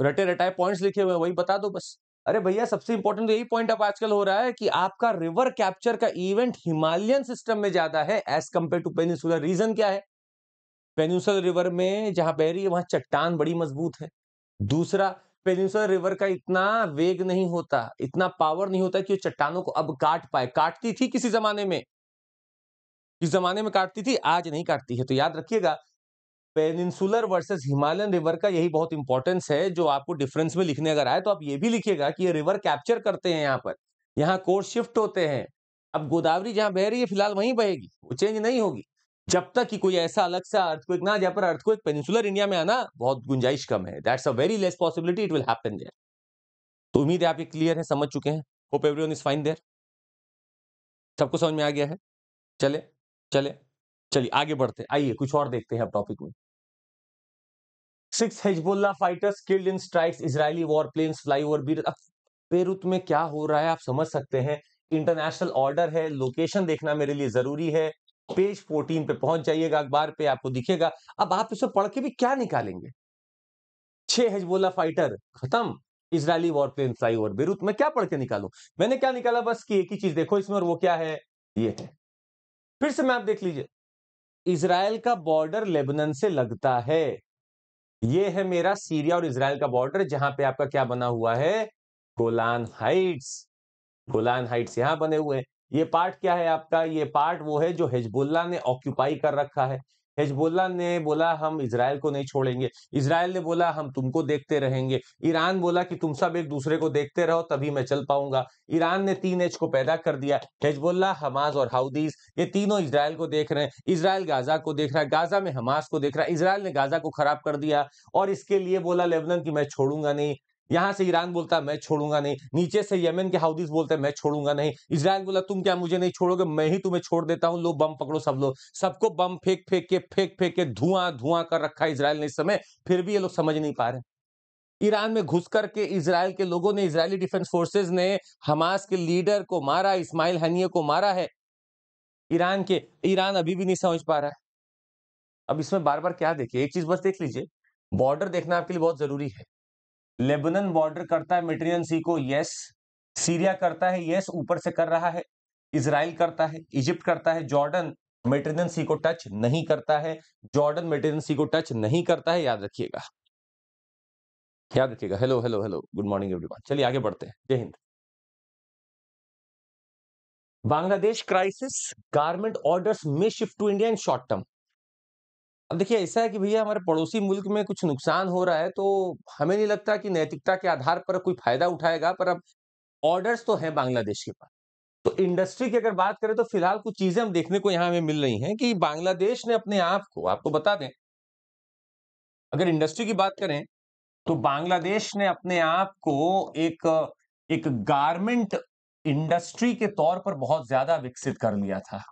रटे रटाए पॉइंट्स लिखे हुए वही बता दो बस अरे भैया सबसे इंपॉर्टेंट तो यही पॉइंट अब आजकल हो रहा है कि आपका रिवर कैप्चर का इवेंट हिमालयन सिस्टम में ज्यादा है as compare to peninsular region क्या है पेनिसुलर रिवर में जहां बह रही है वहां चट्टान बड़ी मजबूत है दूसरा पेनिसुलर रिवर का इतना वेग नहीं होता इतना पावर नहीं होता कि वो चट्टानों को अब काट पाए काटती थी किसी जमाने में किस जमाने में काटती थी आज नहीं काटती है तो याद रखिएगा पेनिनसुलर वर्सेस हिमालयन रिवर का यही बहुत इंपॉर्टेंस है जो आपको डिफरेंस में लिखने अगर आए तो आप ये भी लिखिएगा कि ये रिवर कैप्चर करते हैं यहाँ पर यहाँ कोर्स शिफ्ट होते हैं अब गोदावरी जहाँ बह रही है फिलहाल वहीं बहेगी वो चेंज नहीं होगी जब तक कि कोई ऐसा अलग सा अर्थक्वेक ना जहाँ पर अर्थक्वेक पेनिसुलर इंडिया में आना बहुत गुंजाइश कम है that's a very less possibility it will happen there तो उम्मीद है आप ये क्लियर है समझ चुके हैं hope everyone is fine there सबको समझ में आ गया है चले चले चलिए आगे बढ़ते आइए कुछ और देखते हैं अब टॉपिक में six Hezbollah fighters killed in strikes Israeli war plane flyover Beirut अब में क्या हो रहा है आप समझ सकते हैं इंटरनेशनल ऑर्डर है लोकेशन देखना मेरे लिए जरूरी है पेज 14 पे पहुंच जाइएगा अखबार पे आपको दिखेगा अब आप इसे पढ़ के भी क्या निकालेंगे छह हिजबुल्ला फाइटर खत्म Israeli warplane fly over Beirut में क्या पढ़ के निकालू मैंने क्या निकाला बस कि एक ही चीज देखो इसमें और वो क्या है ये है फिर से मैप देख लीजिए इसराइल का बॉर्डर लेबनन से लगता है ये है मेरा सीरिया और इसराइल का बॉर्डर जहां पे आपका क्या बना हुआ है गोलान हाइट्स गोलान हाइट्स यहां बने हुए हैं ये पार्ट क्या है आपका ये पार्ट वो है जो हिजबुल्ला ने ऑक्यूपाई कर रखा है हिजबुल्ला ने बोला हम इसराइल को नहीं छोड़ेंगे इसराइल ने बोला हम तुमको देखते रहेंगे ईरान बोला कि तुम सब एक दूसरे को देखते रहो तभी मैं चल पाऊंगा ईरान ने तीन एच को पैदा कर दिया हिजबुल्ला हमास और हाउदीज ये तीनों इसराइल को देख रहे हैं इसराइल गाजा को देख रहा है गाजा में हमास को देख रहा है इसराइल ने गाजा को खराब कर दिया और इसके लिए बोला लेबनन की मैं छोड़ूंगा नहीं यहां से ईरान बोलता है मैं छोड़ूंगा नहीं नीचे से यमन के हाउदीज बोलते मैं छोड़ूंगा नहीं इसराइल बोला तुम क्या मुझे नहीं छोड़ोगे मैं ही तुम्हें छोड़ देता हूं लो बम पकड़ो सब लोग सबको बम फेंक फेंक के फेंक फेंक के धुआं धुआं कर रखा है इसराइल ने इस समय फिर भी ये लोग समझ नहीं पा रहे ईरान में घुस करके इसराइल के लोगों ने इसराइली डिफेंस फोर्सेज ने हमास के लीडर को मारा इस्माइल हनी को मारा है ईरान के ईरान अभी भी नहीं समझ पा रहा है अब इसमें बार बार क्या देखिए एक चीज बस देख लीजिए बॉर्डर देखना आपके लिए बहुत जरूरी है लेबनन बॉर्डर करता है मेटेरियन सी को यस सीरिया करता है यस ऊपर से कर रहा है इसराइल करता है इजिप्ट करता है जॉर्डन मेटेरियन सी को टच नहीं करता है जॉर्डन मेटेरियन सी को टच नहीं करता है याद रखिएगा याद रखिएगा hello hello hello good morning everyone चलिए आगे बढ़ते हैं जय हिंद बांग्लादेश क्राइसिस गारमेंट ऑर्डर्स में shift to India in short term अब देखिए ऐसा है कि भैया हमारे पड़ोसी मुल्क में कुछ नुकसान हो रहा है तो हमें नहीं लगता कि नैतिकता के आधार पर कोई फायदा उठाएगा पर अब ऑर्डर्स तो हैं बांग्लादेश के पास तो इंडस्ट्री की अगर बात करें तो फिलहाल कुछ चीजें हम देखने को यहाँ हमें मिल रही हैं कि बांग्लादेश ने अपने आप को आपको तो बता दें अगर इंडस्ट्री की बात करें तो बांग्लादेश ने अपने आप को एक एक गारमेंट इंडस्ट्री के तौर पर बहुत ज्यादा विकसित कर लिया था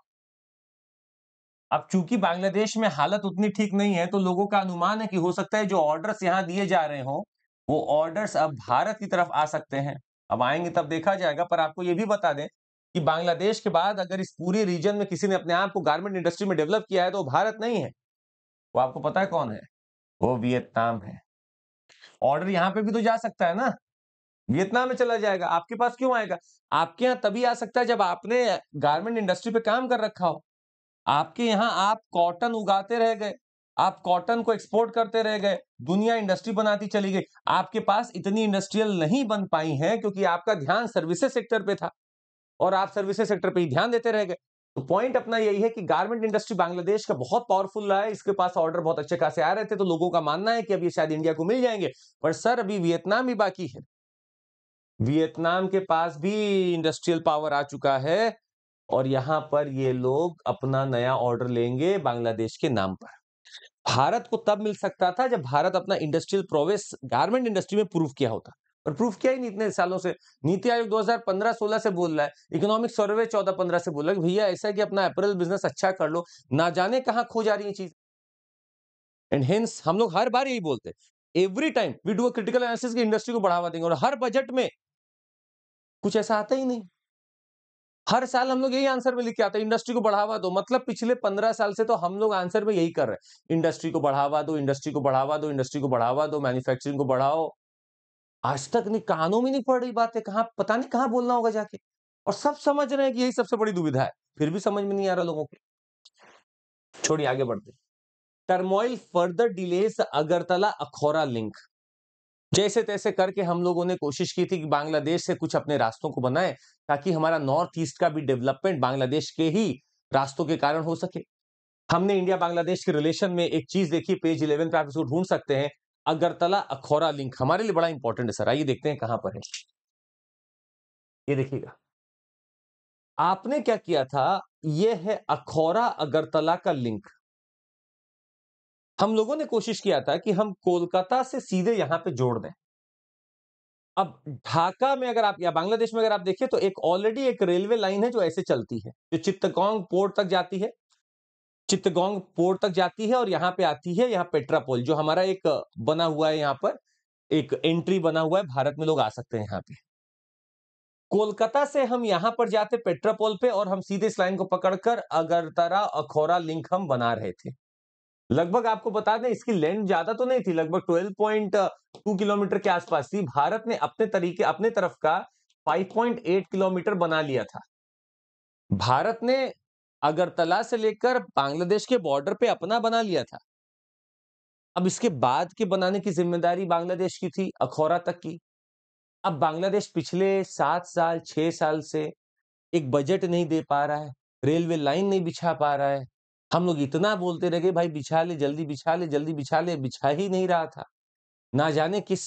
अब चूंकि बांग्लादेश में हालत उतनी ठीक नहीं है तो लोगों का अनुमान है कि हो सकता है जो ऑर्डर्स यहाँ दिए जा रहे हो वो ऑर्डर्स अब भारत की तरफ आ सकते हैं अब आएंगे तब देखा जाएगा पर आपको ये भी बता दें कि बांग्लादेश के बाद अगर इस पूरे रीजन में किसी ने अपने आप को गारमेंट इंडस्ट्री में डेवलप किया है तो भारत नहीं है वो आपको पता है कौन है वो वियतनाम है ऑर्डर यहाँ पे भी तो जा सकता है ना वियतनाम में चला जाएगा आपके पास क्यों आएगा आपके यहाँ तभी आ सकता है जब आपने गारमेंट इंडस्ट्री पे काम कर रखा हो आपके यहाँ आप कॉटन उगाते रह गए आप कॉटन को एक्सपोर्ट करते रह गए दुनिया इंडस्ट्री बनाती चली गई आपके पास इतनी इंडस्ट्रियल नहीं बन पाई हैं क्योंकि आपका ध्यान सर्विसेज सेक्टर पे था और आप सर्विसेज सेक्टर पे ही ध्यान देते रह गए तो पॉइंट अपना यही है कि गारमेंट इंडस्ट्री बांग्लादेश का बहुत पावरफुल रहा है इसके पास ऑर्डर बहुत अच्छे खासे आ रहे थे तो लोगों का मानना है कि अभी शायद इंडिया को मिल जाएंगे पर सर अभी वियतनाम भी बाकी है वियतनाम के पास भी इंडस्ट्रियल पावर आ चुका है और यहाँ पर ये लोग अपना नया ऑर्डर लेंगे बांग्लादेश के नाम पर भारत को तब मिल सकता था जब भारत अपना इंडस्ट्रियल प्रोवेस गारमेंट इंडस्ट्री में प्रूव किया होता पर प्रूफ किया ही नहीं इतने सालों से नीति आयोग 2015-16 से बोल रहा है इकोनॉमिक सर्वे 14-15 से बोल रहा है भैया ऐसा है कि अपना अप्रैल बिजनेस अच्छा कर लो ना जाने कहा खो जा रही है चीज एंड हेंस हम लोग हर बार यही बोलते every time we do critical analysis की इंडस्ट्री को बढ़ावा देंगे और हर बजट में कुछ ऐसा आता ही नहीं हर साल हम लोग यही आंसर में लिख के आते हैं इंडस्ट्री को बढ़ावा दो मतलब पिछले पंद्रह साल से तो हम लोग आंसर में यही कर रहे हैं इंडस्ट्री को बढ़ावा दो इंडस्ट्री को बढ़ावा दो इंडस्ट्री को बढ़ावा दो मैन्युफैक्चरिंग को बढ़ाओ आज तक नहीं कानों में नहीं पड़ रही बात है कहां पता नहीं कहाँ बोलना होगा जाके और सब समझ रहे हैं कि यही सबसे बड़ी दुविधा है फिर भी समझ में नहीं आ रहा लोगों को छोड़िए आगे बढ़ते turmoil further delays Agartala Akhaura link जैसे तैसे करके हम लोगों ने कोशिश की थी कि बांग्लादेश से कुछ अपने रास्तों को बनाएं ताकि हमारा नॉर्थ ईस्ट का भी डेवलपमेंट बांग्लादेश के ही रास्तों के कारण हो सके हमने इंडिया बांग्लादेश के रिलेशन में एक चीज देखी पेज इलेवन पे आप इसको ढूंढ सकते हैं अगरतला अखौरा लिंक हमारे लिए बड़ा इंपॉर्टेंट है सर आइए देखते हैं कहां पर है ये देखिएगा आपने क्या किया था यह है अखौरा अगरतला का लिंक हम लोगों ने कोशिश किया था कि हम कोलकाता से सीधे यहां पे जोड़ दें अब ढाका में अगर आप या बांग्लादेश में अगर आप देखिए तो एक ऑलरेडी एक रेलवे लाइन है जो ऐसे चलती है जो चित्तगोंग पोर्ट तक जाती है चित्तगोंग पोर्ट तक जाती है और यहाँ पे आती है यहाँ पेट्रापोल जो हमारा एक बना हुआ है यहाँ पर एक एंट्री बना हुआ है भारत में लोग आ सकते हैं यहाँ पे कोलकाता से हम यहाँ पर जाते पेट्रापोल पे और हम सीधे इस लाइन को पकड़कर अगरतरा अखौरा लिंक हम बना रहे थे लगभग आपको बता दें इसकी लेंथ ज्यादा तो नहीं थी लगभग 12.2 किलोमीटर के आसपास थी भारत ने अपने तरीके अपने तरफ का 5.8 किलोमीटर बना लिया था भारत ने अगरतला से लेकर बांग्लादेश के बॉर्डर पे अपना बना लिया था अब इसके बाद के बनाने की जिम्मेदारी बांग्लादेश की थी अखौरा तक की अब बांग्लादेश पिछले सात साल छह साल से एक बजट नहीं दे पा रहा है रेलवे लाइन नहीं बिछा पा रहा है हम लोग इतना बोलते रह गए भाई बिछा ले जल्दी बिछा ले जल्दी बिछा ले बिछा ही नहीं रहा था ना जाने किस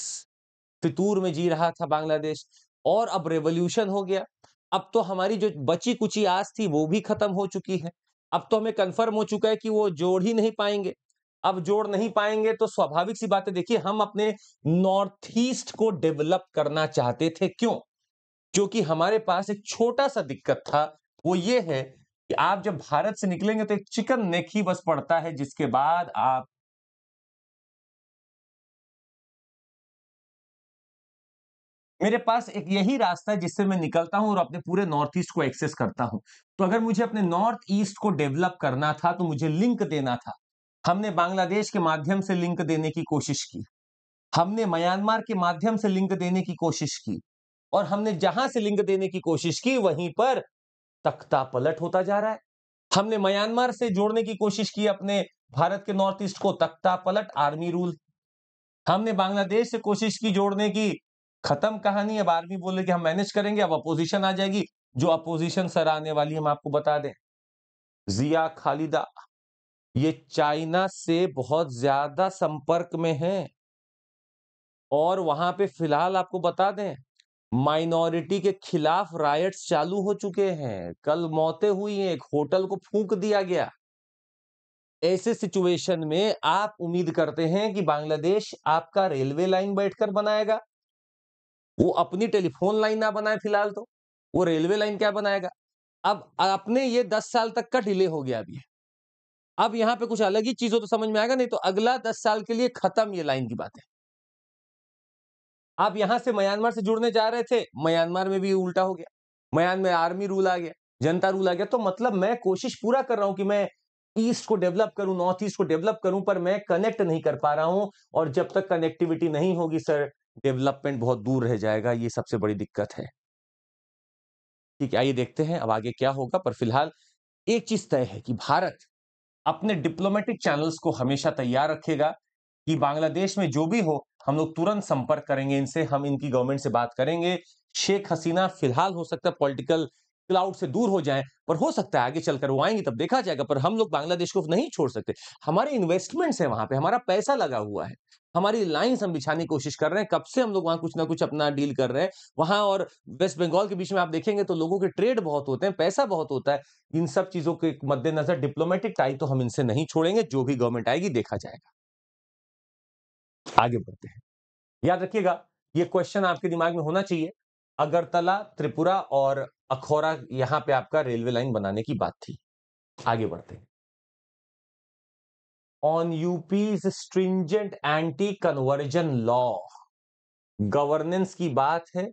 फितूर में जी रहा था बांग्लादेश और अब रेवोल्यूशन हो गया अब तो हमारी जो बची कुची आस थी वो भी खत्म हो चुकी है अब तो हमें कंफर्म हो चुका है कि वो जोड़ ही नहीं पाएंगे अब जोड़ नहीं पाएंगे तो स्वाभाविक सी बात है देखिए हम अपने नॉर्थ ईस्ट को डेवलप करना चाहते थे क्यों क्योंकि हमारे पास एक छोटा सा दिक्कत था वो ये है कि आप जब भारत से निकलेंगे तो एक चिकन नेक ही बस पड़ता है जिसके बाद आप मेरे पास एक यही रास्ता है जिससे मैं निकलता हूं और अपने पूरे नॉर्थ ईस्ट को एक्सेस करता हूं तो अगर मुझे अपने नॉर्थ ईस्ट को डेवलप करना था तो मुझे लिंक देना था हमने बांग्लादेश के माध्यम से लिंक देने की कोशिश की हमने म्यांमार के माध्यम से लिंक देने की कोशिश की और हमने जहां से लिंक देने की कोशिश की वहीं पर तख्ता पलट होता जा रहा है हमने म्यांमार से जोड़ने की कोशिश की अपने भारत के नॉर्थ ईस्ट को तख्ता पलट आर्मी रूल हमने बांग्लादेश से कोशिश की जोड़ने की खत्म कहानी अब आर्मी बोले कि हम मैनेज करेंगे अब अपोजिशन आ जाएगी जो अपोजिशन सर आने वाली हम आपको बता दें जिया खालिदा ये चाइना से बहुत ज्यादा संपर्क में है और वहां पे फिलहाल आपको बता दें माइनॉरिटी के खिलाफ रायट्स चालू हो चुके हैं कल मौतें हुई हैं एक होटल को फूंक दिया गया ऐसे सिचुएशन में आप उम्मीद करते हैं कि बांग्लादेश आपका रेलवे लाइन बैठकर बनाएगा वो अपनी टेलीफोन लाइन ना बनाए फिलहाल तो वो रेलवे लाइन क्या बनाएगा अब आपने ये दस साल तक का डिले हो गया अभी अब यहाँ पे कुछ अलग ही चीजों तो समझ में आएगा नहीं तो अगला दस साल के लिए खत्म ये लाइन की बात है आप यहां से म्यांमार से जुड़ने जा रहे थे म्यांमार में भी उल्टा हो गया म्यांमार में आर्मी रूल आ गया जनता रूल आ गया तो मतलब मैं कोशिश पूरा कर रहा हूं कि मैं ईस्ट को डेवलप करूं नॉर्थ ईस्ट को डेवलप करूं पर मैं कनेक्ट नहीं कर पा रहा हूं और जब तक कनेक्टिविटी नहीं होगी सर डेवलपमेंट बहुत दूर रह जाएगा ये सबसे बड़ी दिक्कत है ठीक है आइए देखते हैं अब आगे क्या होगा पर फिलहाल एक चीज तय है कि भारत अपने डिप्लोमेटिक चैनल्स को हमेशा तैयार रखेगा कि बांग्लादेश में जो भी हो हम लोग तुरंत संपर्क करेंगे इनसे हम इनकी गवर्नमेंट से बात करेंगे शेख हसीना फिलहाल हो सकता है पॉलिटिकल क्लाउड से दूर हो जाए पर हो सकता है आगे चलकर वो आएंगे तब देखा जाएगा पर हम लोग बांग्लादेश को नहीं छोड़ सकते हमारे इन्वेस्टमेंट्स है वहां पे हमारा पैसा लगा हुआ है हमारी लाइन्स हम बिछाने की कोशिश कर रहे हैं कब से हम लोग वहां कुछ ना कुछ अपना डील कर रहे हैं वहां और वेस्ट बंगाल के बीच में आप देखेंगे तो लोगों के ट्रेड बहुत होते हैं पैसा बहुत होता है इन सब चीजों के मद्देनजर डिप्लोमेटिक टाई तो हम इनसे नहीं छोड़ेंगे जो भी गवर्नमेंट आएगी देखा जाएगा आगे बढ़ते हैं याद रखिएगा ये क्वेश्चन आपके दिमाग में होना चाहिए अगरतला त्रिपुरा और अखौरा यहां पे आपका रेलवे लाइन बनाने की बात थी आगे बढ़ते हैं on UP's stringent anti conversion law governance की बात है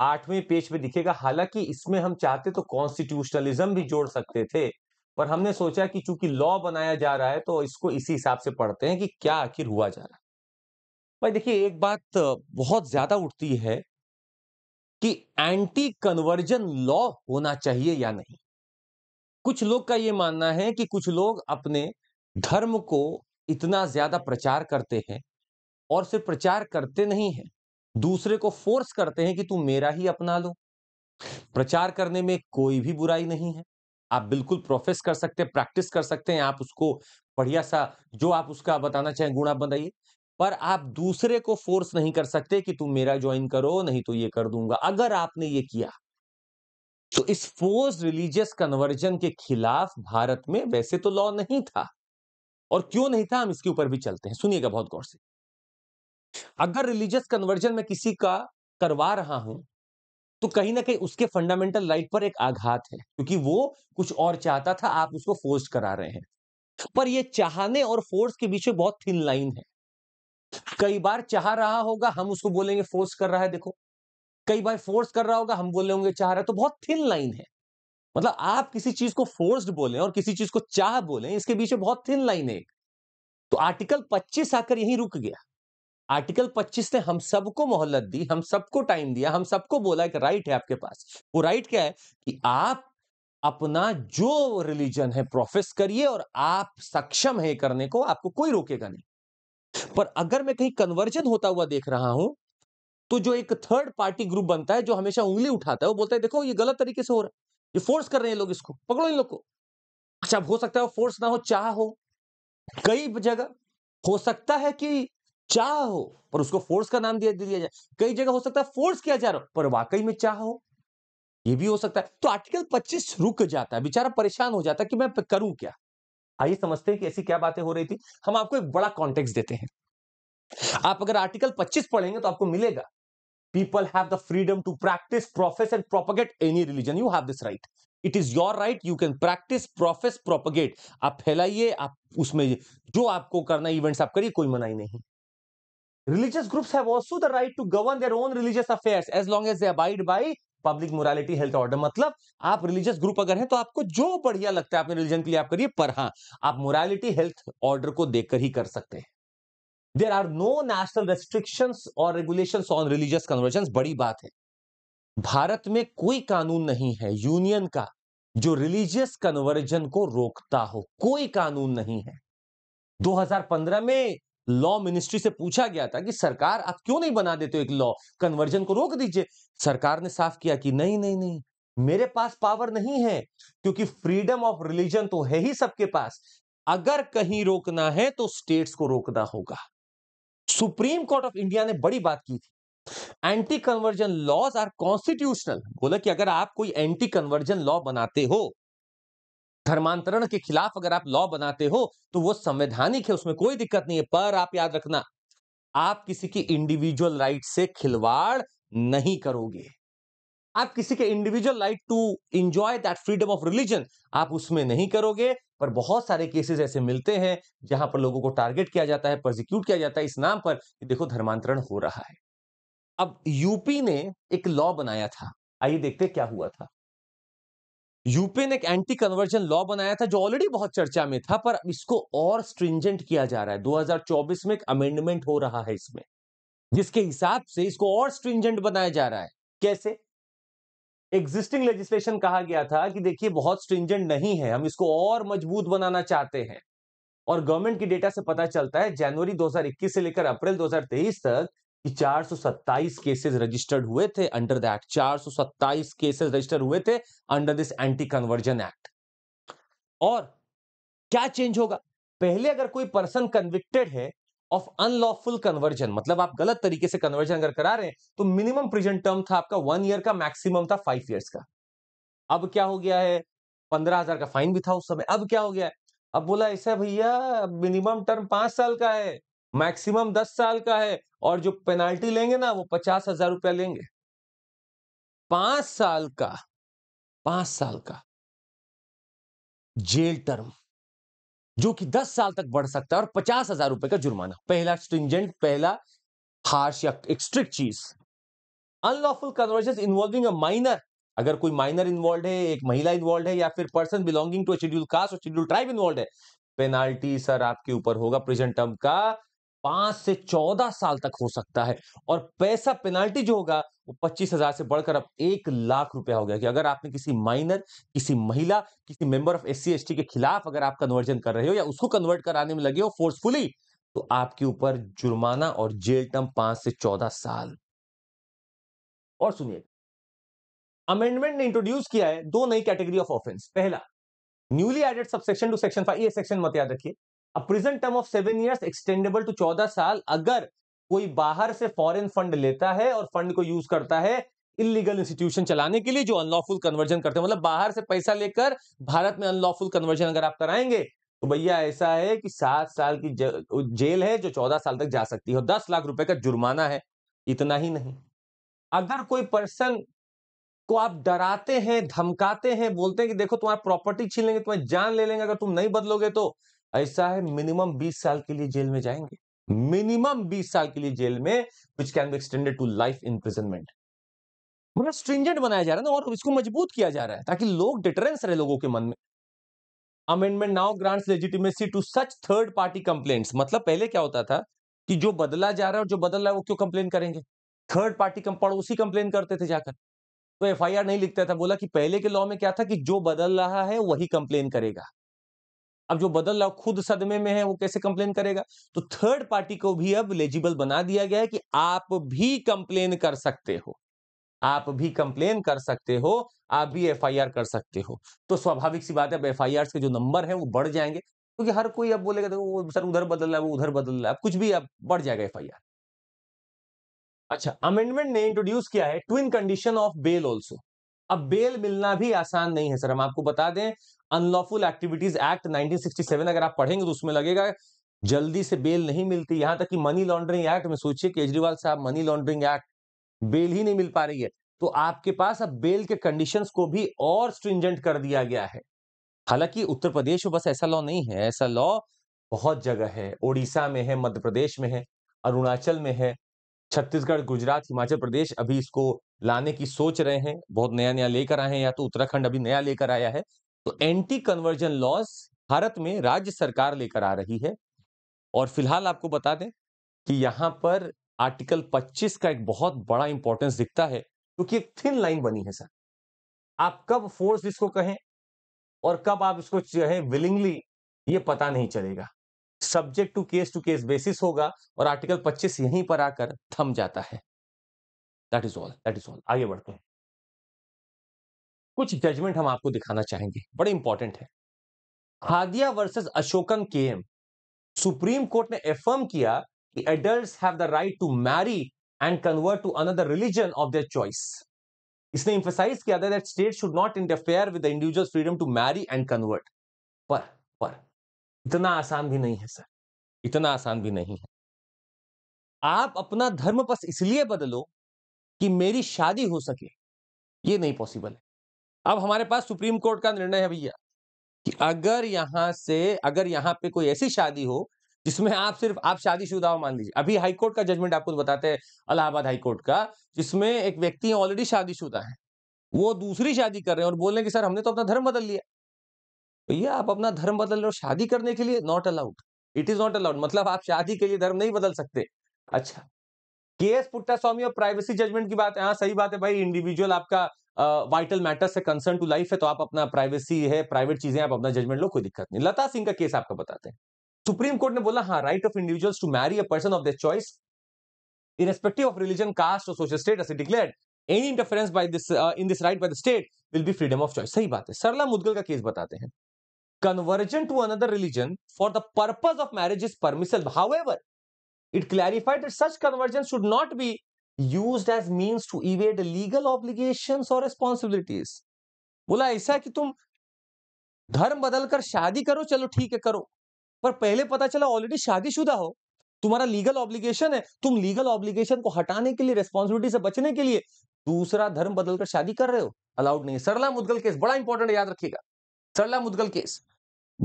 आठवें पेज पे दिखेगा हालांकि इसमें हम चाहते तो कॉन्स्टिट्यूशनलिज्म भी जोड़ सकते थे पर हमने सोचा कि चूंकि लॉ बनाया जा रहा है तो इसको इसी हिसाब से पढ़ते हैं कि क्या आखिर हुआ जा रहा है भाई देखिए एक बात बहुत ज्यादा उठती है कि एंटी कन्वर्जन लॉ होना चाहिए या नहीं कुछ लोग का ये मानना है कि कुछ लोग अपने धर्म को इतना ज्यादा प्रचार करते हैं और सिर्फ प्रचार करते नहीं हैं दूसरे को फोर्स करते हैं कि तू मेरा ही अपना लो प्रचार करने में कोई भी बुराई नहीं है आप बिल्कुल प्रोफेस कर सकते हैं प्रैक्टिस कर सकते हैं आप उसको बढ़िया सा जो आप उसका बताना चाहें गुणा बनाइए पर आप दूसरे को फोर्स नहीं कर सकते कि तुम मेरा ज्वाइन करो नहीं तो ये कर दूंगा अगर आपने ये किया तो इस फोर्स रिलीजियस कन्वर्जन के खिलाफ भारत में वैसे तो लॉ नहीं था और क्यों नहीं था हम इसके ऊपर भी चलते हैं सुनिएगा बहुत गौर से अगर रिलीजियस कन्वर्जन में किसी का करवा रहा हूं तो कहीं ना कहीं उसके फंडामेंटल राइट पर एक आघात है क्योंकि वो कुछ और चाहता था आप उसको फोर्स करा रहे हैं पर ये चाहने और फोर्स के बीच में बहुत थिन लाइन है कई बार चाह रहा होगा हम उसको बोलेंगे फोर्स कर रहा है देखो कई बार फोर्स कर रहा होगा हम बोले होंगे चाह रहा है तो बहुत थिन लाइन है मतलब आप किसी चीज को फोर्स्ड बोलें और किसी चीज को चाह बोलें इसके बीच में बहुत थिन लाइन है तो आर्टिकल 25 आकर यहीं रुक गया आर्टिकल 25 ने हम सबको मोहलत दी हम सबको टाइम दिया हम सबको बोला कि राइट है आपके पास वो राइट क्या है कि आप अपना जो रिलीजन है प्रोफेस करिए और आप सक्षम है करने को आपको कोई रोकेगा नहीं पर अगर मैं कहीं कन्वर्जन होता हुआ देख रहा हूं तो जो एक थर्ड पार्टी ग्रुप बनता है जो हमेशा उंगली उठाता है वो बोलता है देखो ये गलत तरीके से हो रहा है ये फोर्स कर रहे हैं लोग इसको पकड़ो इन लोग को अच्छा हो सकता है फोर्स ना हो चाह हो कई जगह हो सकता है कि चाह हो पर उसको फोर्स का नाम दिया दिया जाए कई जगह हो सकता है फोर्स किया जा रहा हो पर वाकई में चाह हो ये भी हो सकता है तो आर्टिकल 25 रुक जाता है बेचारा परेशान हो जाता है कि मैं करूं क्या आइए समझते हैं कि ऐसी क्या बातें हो रही थी हम आपको एक बड़ा कॉन्टेक्स देते हैं आप अगर आर्टिकल 25 पढ़ेंगे तो आपको मिलेगा people have the freedom to practice profess and propagate any religion you have this right it is your right you can practice profess propagate आप फैलाइए आप उसमें जो आपको करना इवेंट्स आप करिए कोई मनाई नहीं religious groups have also the right to govern their own religious affairs as long as they abide by public morality health order मतलब आप रिलीजियस ग्रुप अगर है तो आपको जो बढ़िया लगता है आपने रिलीजन के लिए आप करिए पर हाँ आप मोरालिटी हेल्थ ऑर्डर को देखकर ही कर सकते हैं there are no national restriction और रेगुलेशन ऑन रिलीजियस कन्वर्जन बड़ी बात है भारत में कोई कानून नहीं है यूनियन का जो रिलीजियस कन्वर्जन को रोकता हो कोई कानून नहीं है 2015 में लॉ मिनिस्ट्री से पूछा गया था कि सरकार आप क्यों नहीं बना देते हो एक लॉ कन्वर्जन को रोक दीजिए सरकार ने साफ किया कि नहीं नहीं नहीं मेरे पास पावर नहीं है क्योंकि फ्रीडम ऑफ रिलीजन तो है ही सबके पास अगर कहीं रोकना है तो स्टेट्स को रोकना होगा सुप्रीम कोर्ट ऑफ इंडिया ने बड़ी बात की थी anti conversion laws are constitutional बोला कि अगर आप कोई एंटी कन्वर्जन लॉ बनाते हो धर्मांतरण के खिलाफ अगर आप लॉ बनाते हो तो वो संवैधानिक है उसमें कोई दिक्कत नहीं है पर आप याद रखना आप किसी की इंडिविजुअल राइट से खिलवाड़ नहीं करोगे आप किसी के individual right to enjoy that freedom of religion आप उसमें नहीं करोगे पर बहुत सारे केसेस ऐसे मिलते हैं जहां पर लोगों को टारगेट किया जाता है प्रोजिक्यूट किया जाता है इस नाम पर कि देखो धर्मांतरण हो रहा है अब यूपी ने एक लॉ बनाया था आइए देखते क्या हुआ था यूपी ने एक एंटी कन्वर्जन लॉ बनाया था जो ऑलरेडी बहुत चर्चा में था पर इसको और स्ट्रिंजेंट किया जा रहा है 2024 में एक अमेंडमेंट हो रहा है इसमें जिसके हिसाब से इसको और स्ट्रिंजेंट बनाया जा रहा है कैसे एग्जिस्टिंग लेजिस्लेशन कहा गया था कि देखिए बहुत स्ट्रिंजेंट नहीं है हम इसको और मजबूत बनाना चाहते हैं और गवर्नमेंट की डेटा से पता चलता है जनवरी 2021 से लेकर अप्रैल 2023 तक कि 427 केसेस रजिस्टर्ड हुए थे अंडर दैट 427 केसेस रजिस्टर हुए थे under this anti conversion act और क्या चेंज होगा पहले अगर कोई पर्सन कन्विक्टेड है ऑफ अनलॉफुल कन्वर्जन मतलब आप गलत तरीके से कन्वर्जन अगर करा रहे हैं तो मिनिमम प्रिजेंट टर्म था आपका वन ईयर का मैक्सिमम था फाइव ईयर्स का अब क्या हो गया है पंद्रह हजार का फाइन भी था उस समय अब क्या हो गया है अब बोला ऐसा भैया मिनिमम टर्म पांच साल का है मैक्सिमम दस साल का है और जो पेनाल्टी लेंगे ना वो पचास हजार रुपया लेंगे पांच साल का पांच साल का जेल टर्म जो कि दस साल तक बढ़ सकता है और पचास हजार रुपए का जुर्माना पहला स्ट्रिंजेंट पहला हार्श या स्ट्रिक्ट चीज unlawful conversion involving a minor अगर कोई माइनर इन्वॉल्व है एक महिला इन्वॉल्व है या फिर person belonging to schedule caste और शेड्यूल ट्राइब इन्वॉल्व है पेनाल्टी सर आपके ऊपर होगा प्रेजेंट टर्म का पांच से चौदह साल तक हो सकता है और पैसा पेनाल्टी जो होगा वो पच्चीस हजार से बढ़कर अब एक लाख रुपया हो गया कि अगर आपने किसी माइनर किसी महिला किसी मेंबर ऑफ एस सी के खिलाफ अगर आप कन्वर्जन कर रहे हो या उसको कन्वर्ट कराने में लगे हो फोर्सफुली तो आपके ऊपर जुर्माना और जेल टर्म पांच से चौदह साल और सुनिए अमेंडमेंट ने इंट्रोड्यूस किया है दो नई कैटेगरी ऑफ ऑफेंस पहला newly added subsection to section five ये सेक्शन मत याद रखिए अब prison term of seven years extendable to चौदह साल अगर कोई बाहर से फॉरेन फंड लेता है और फंड को यूज करता है इलीगल इंस्टीट्यूशन चलाने के लिए जो अनलॉफुल कन्वर्जन करते हैं मतलब बाहर से पैसा लेकर भारत में अनलॉफुल कन्वर्जन अगर आप कराएंगे तो भैया ऐसा है कि सात साल की जेल है जो चौदह साल तक जा सकती है दस लाख रुपए का जुर्माना है इतना ही नहीं अगर कोई पर्सन को आप डराते हैं धमकाते हैं बोलते हैं कि देखो तुम्हारा प्रॉपर्टी छीन लेंगे तुम्हें जान ले लेंगे अगर तुम नहीं बदलोगे तो ऐसा है मिनिमम 20 साल के लिए जेल में जाएंगे मिनिमम 20 साल के लिए जेल में which can be extended to life imprisonment मतलब स्ट्रिंजेंट बनाया जा रहा है ना और इसको मजबूत किया जा रहा है ताकि लोग डिटरेंस रहे लोगों के मन में amendment now grants legitimacy to such third party complaints मतलब पहले क्या होता था कि जो बदला जा रहा है और जो बदल रहा है वो क्यों कंप्लेन करेंगे थर्ड पार्टी पड़ोसी कंप्लेन करते थे जाकर तो एफ नहीं लिखता था बोला कि पहले के लॉ में क्या था कि जो बदल रहा है वही कंप्लेन करेगा अब जो बदल रहा खुद सदमे में है वो कैसे कंप्लेन करेगा तो थर्ड पार्टी को भी अब एलिजिबल बना दिया गया है कि आप भी कंप्लेन कर सकते हो आप भी कंप्लेन कर सकते हो आप भी एफआईआर कर सकते हो तो स्वाभाविक सी बात है अब एफ के जो नंबर है वो बढ़ जाएंगे क्योंकि तो हर कोई अब बोलेगा देखो वो सर उधर बदल रहा है वो उधर बदल रहा है कुछ भी अब बढ़ जाएगा एफ अच्छा अमेंडमेंट ने इंट्रोड्यूस किया है twin condition of bail also अब बेल मिलना भी आसान नहीं है सर हम आपको बता दें अनलॉफुल एक्टिविटीज एक्ट 1967 अगर आप पढ़ेंगे तो उसमें लगेगा जल्दी से बेल नहीं मिलती यहां तक कि मनी लॉन्ड्रिंग एक्ट में सोचिए केजरीवाल साहब मनी लॉन्ड्रिंग एक्ट बेल ही नहीं मिल पा रही है तो आपके पास अब बेल के कंडीशन को भी और स्ट्रिंजेंट कर दिया गया है हालांकि उत्तर प्रदेश में बस ऐसा लॉ नहीं है ऐसा लॉ बहुत जगह है ओडिशा में है मध्य प्रदेश में है अरुणाचल में है छत्तीसगढ़ गुजरात हिमाचल प्रदेश अभी इसको लाने की सोच रहे हैं बहुत नया नया लेकर आए हैं या तो उत्तराखंड अभी नया लेकर आया है तो एंटी कन्वर्जन लॉस भारत में राज्य सरकार लेकर आ रही है और फिलहाल आपको बता दें कि यहाँ पर आर्टिकल 25 का एक बहुत बड़ा इंपॉर्टेंस दिखता है क्योंकि एक थिन लाइन बनी है सर आप कब फोर्स इसको कहें और कब आप इसको चाहें विलिंगली ये पता नहीं चलेगा subject to case to case basis होगा और आर्टिकल 25 यहीं पर आकर थम जाता है that is all that is all आगे बढ़ते हैं कुछ जजमेंट हम आपको दिखाना चाहेंगे बड़े इंपॉर्टेंट है Hadiya versus Asokan K M supreme court ने एफर्म किया कि adult have the right to marry and convert to another religion of their choice इसने इंफोसाइज किया था that state should not interfere with individual freedom to marry and convert पर इतना आसान भी नहीं है सर इतना आसान भी नहीं है आप अपना धर्म बस इसलिए बदलो कि मेरी शादी हो सके ये नहीं पॉसिबल है अब हमारे पास सुप्रीम कोर्ट का निर्णय है भैया कि अगर यहां से अगर यहां पे कोई ऐसी शादी हो जिसमें आप सिर्फ आप शादीशुदा हो मान लीजिए अभी हाई कोर्ट का जजमेंट आपको तो बताते हैं अलाहाबाद हाई कोर्ट का जिसमें एक व्यक्ति ऑलरेडी शादीशुदा है वो दूसरी शादी कर रहे हैं और बोल रहे हैं कि सर हमने तो अपना धर्म बदल लिया भैया आप अपना धर्म बदल रहे हो शादी करने के लिए not allowed it is not allowed मतलब आप शादी के लिए धर्म नहीं बदल सकते अच्छा के एस पुट्टा स्वामी और प्राइवेसी जजमेंट की बात है हाँ सही बात है भाई इंडिविजुअल आपका वाइटल मैटर से कंसर्न टू लाइफ है तो आप अपना प्राइवेसी है प्राइवेट चीजें आप अपना जजमेंट लो कोई दिक्कत नहीं लता सिंह का केस आपको बताते हैं सुप्रीम कोर्ट ने बोला हाँ right of individuals to marry a person of the choice irrespective of religion caste और social state declare any interference by this in this right right the state will be freedom of choice सही बात है सरला मुदगल का case बताते हैं conversion to another religion for the purpose of marriage is permissible. However, it clarified that such conversion should not be used as means to evade legal obligations or responsibilities. bola aisa बोला ऐसा कि तुम धर्म बदलकर शादी करो चलो ठीक है करो पर पहले पता चला ऑलरेडी शादीशुदा हो तुम्हारा लीगल ऑब्लिगेशन है तुम लीगल ऑब्लिगेशन को हटाने के लिए रेस्पॉन्सिबिलिटी से बचने के लिए दूसरा धर्म बदलकर शादी कर रहे हो अलाउड नहीं सरला मुदगल केस बड़ा इंपॉर्टेंट याद रखिएगा चढ़ला मुदगल केस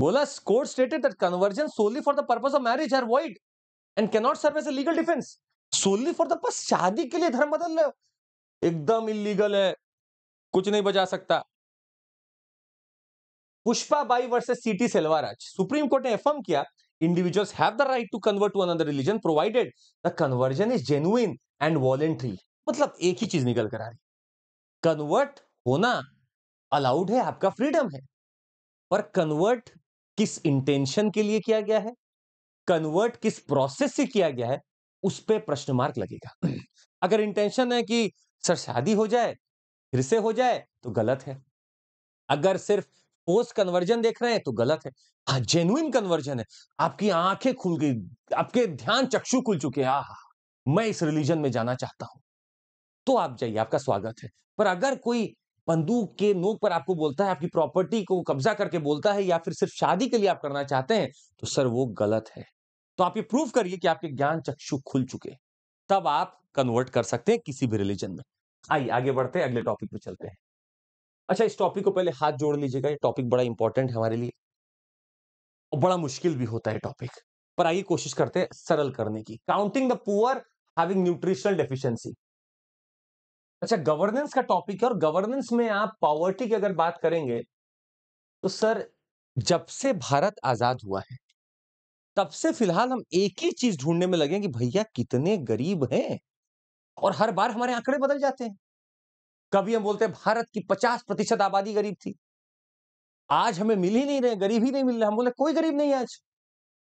बोला court stated that conversion solely for the purpose of marriage are void and cannot serve as a legal defence solely for the purpose शादी के लिए धर्म बदल रहे हो एकदम इलीगल है कुछ नहीं बचा सकता Pushpa Bai versus C T Selvaraj supreme court ने एफर्म किया individuals have the right to convert to another religion provided the conversion is genuine and voluntary मतलब एक ही चीज निकल कर आ रही कन्वर्ट होना अलाउड है आपका फ्रीडम है और कन्वर्ट किस इंटेंशन के लिए किया गया है कन्वर्ट किस प्रोसेस से किया गया है उस पर प्रश्न मार्क लगेगा अगर इंटेंशन है कि सर शादी हो जाए फिर से हो जाए तो गलत है अगर सिर्फ पोस्ट कन्वर्जन देख रहे हैं तो गलत है हाँ जेन्युन कन्वर्जन है आपकी आंखें खुल गई आपके ध्यान चक्षु खुल चुके हैं आ मैं इस रिलीजन में जाना चाहता हूं तो आप जाइए आपका स्वागत है पर अगर कोई बंदूक के नोक पर आपको बोलता है आपकी प्रॉपर्टी को कब्जा करके बोलता है या फिर सिर्फ शादी के लिए आप करना चाहते हैं तो सर वो गलत है तो आप ये प्रूव करिए कि आपके ज्ञान चक्षु खुल चुके तब आप कन्वर्ट कर सकते हैं किसी भी रिलीजन में आइए आगे बढ़ते हैं अगले टॉपिक पे चलते हैं अच्छा इस टॉपिक को पहले हाथ जोड़ लीजिएगा ये टॉपिक बड़ा इंपॉर्टेंट है हमारे लिए और बड़ा मुश्किल भी होता है टॉपिक पर आइए कोशिश करते हैं सरल करने की counting the poor having nutritional deficiency अच्छा गवर्नेंस का टॉपिक है और गवर्नेंस में आप पॉवर्टी की अगर बात करेंगे तो सर जब से भारत आजाद हुआ है तब से फिलहाल हम एक ही चीज ढूंढने में लगे कि भैया कितने गरीब हैं और हर बार हमारे आंकड़े बदल जाते हैं कभी हम बोलते हैं भारत की पचास प्रतिशत आबादी गरीब थी आज हमें मिल ही नहीं रहे गरीब ही नहीं मिल रहा हम बोले कोई गरीब नहीं आज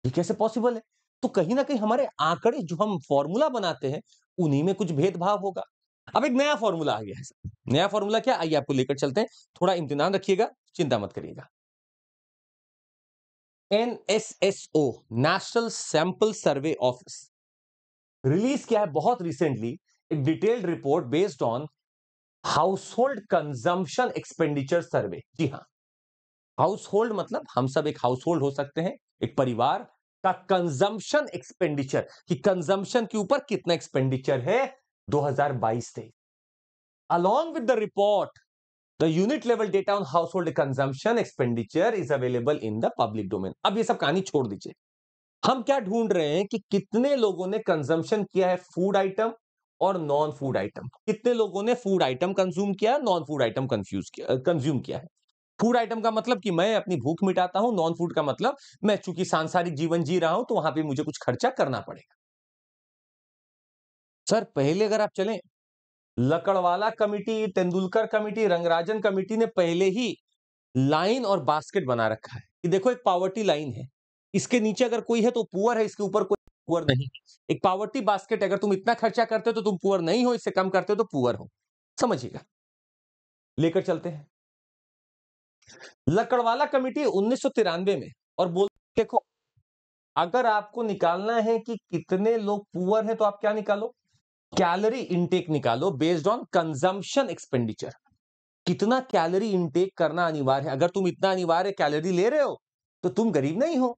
ये कैसे पॉसिबल है तो कहीं ना कहीं हमारे आंकड़े जो हम फॉर्मूला बनाते हैं उन्हीं में कुछ भेदभाव होगा अब एक नया फॉर्मूला आ गया है नया फॉर्मूला क्या आइए आपको लेकर चलते हैं थोड़ा इम्तिहान रखिएगा चिंता मत करिएगा NSSO national sample survey office release किया है बहुत रिसेंटली एक detailed report based on household consumption expenditure survey जी हाँ हाउस होल्ड मतलब हम सब एक हाउस होल्ड हो सकते हैं एक परिवार का कंजम्पशन एक्सपेंडिचर कि कंजम्पशन के ऊपर कितना एक्सपेंडिचर है 2022-23 along with the report the unit level data on household consumption expenditure is available in the public domain अब ये सब कहानी छोड़ दीजिए हम क्या ढूंढ रहे हैं कि कितने लोगों ने कंजम्पशन किया है फूड आइटम और नॉन फूड आइटम कितने लोगों ने फूड आइटम कंज्यूम किया नॉन फूड आइटम कंफ्यूज किया कंज्यूम किया है फूड आइटम का मतलब कि मैं अपनी भूख मिटाता हूं नॉन फूड का मतलब मैं चूंकि सांसारिक जीवन जी रहा हूं तो वहां पे मुझे कुछ खर्चा करना पड़ेगा सर पहले अगर आप चलें Lakdawala committee Tendulkar committee Rangarajan committee ने पहले ही लाइन और बास्केट बना रखा है कि देखो एक पावर्टी लाइन है इसके नीचे अगर कोई है तो पुअर है इसके ऊपर कोई पुअर नहीं एक पावर्टी बास्केट अगर तुम इतना खर्चा करते हो तो तुम पुअर नहीं हो इससे कम करते हो तो पुअर हो समझिएगा लेकर चलते हैं लकड़वाला कमेटी उन्नीस में और बोल देखो अगर आपको निकालना है कि कितने लोग पुअर हैं तो आप क्या निकालो कैलोरी इनटेक निकालो बेस्ड ऑन कंजम्पशन एक्सपेंडिचर कितना कैलोरी इनटेक करना अनिवार्य है अगर तुम इतना अनिवार्य कैलोरी ले रहे हो तो तुम गरीब नहीं हो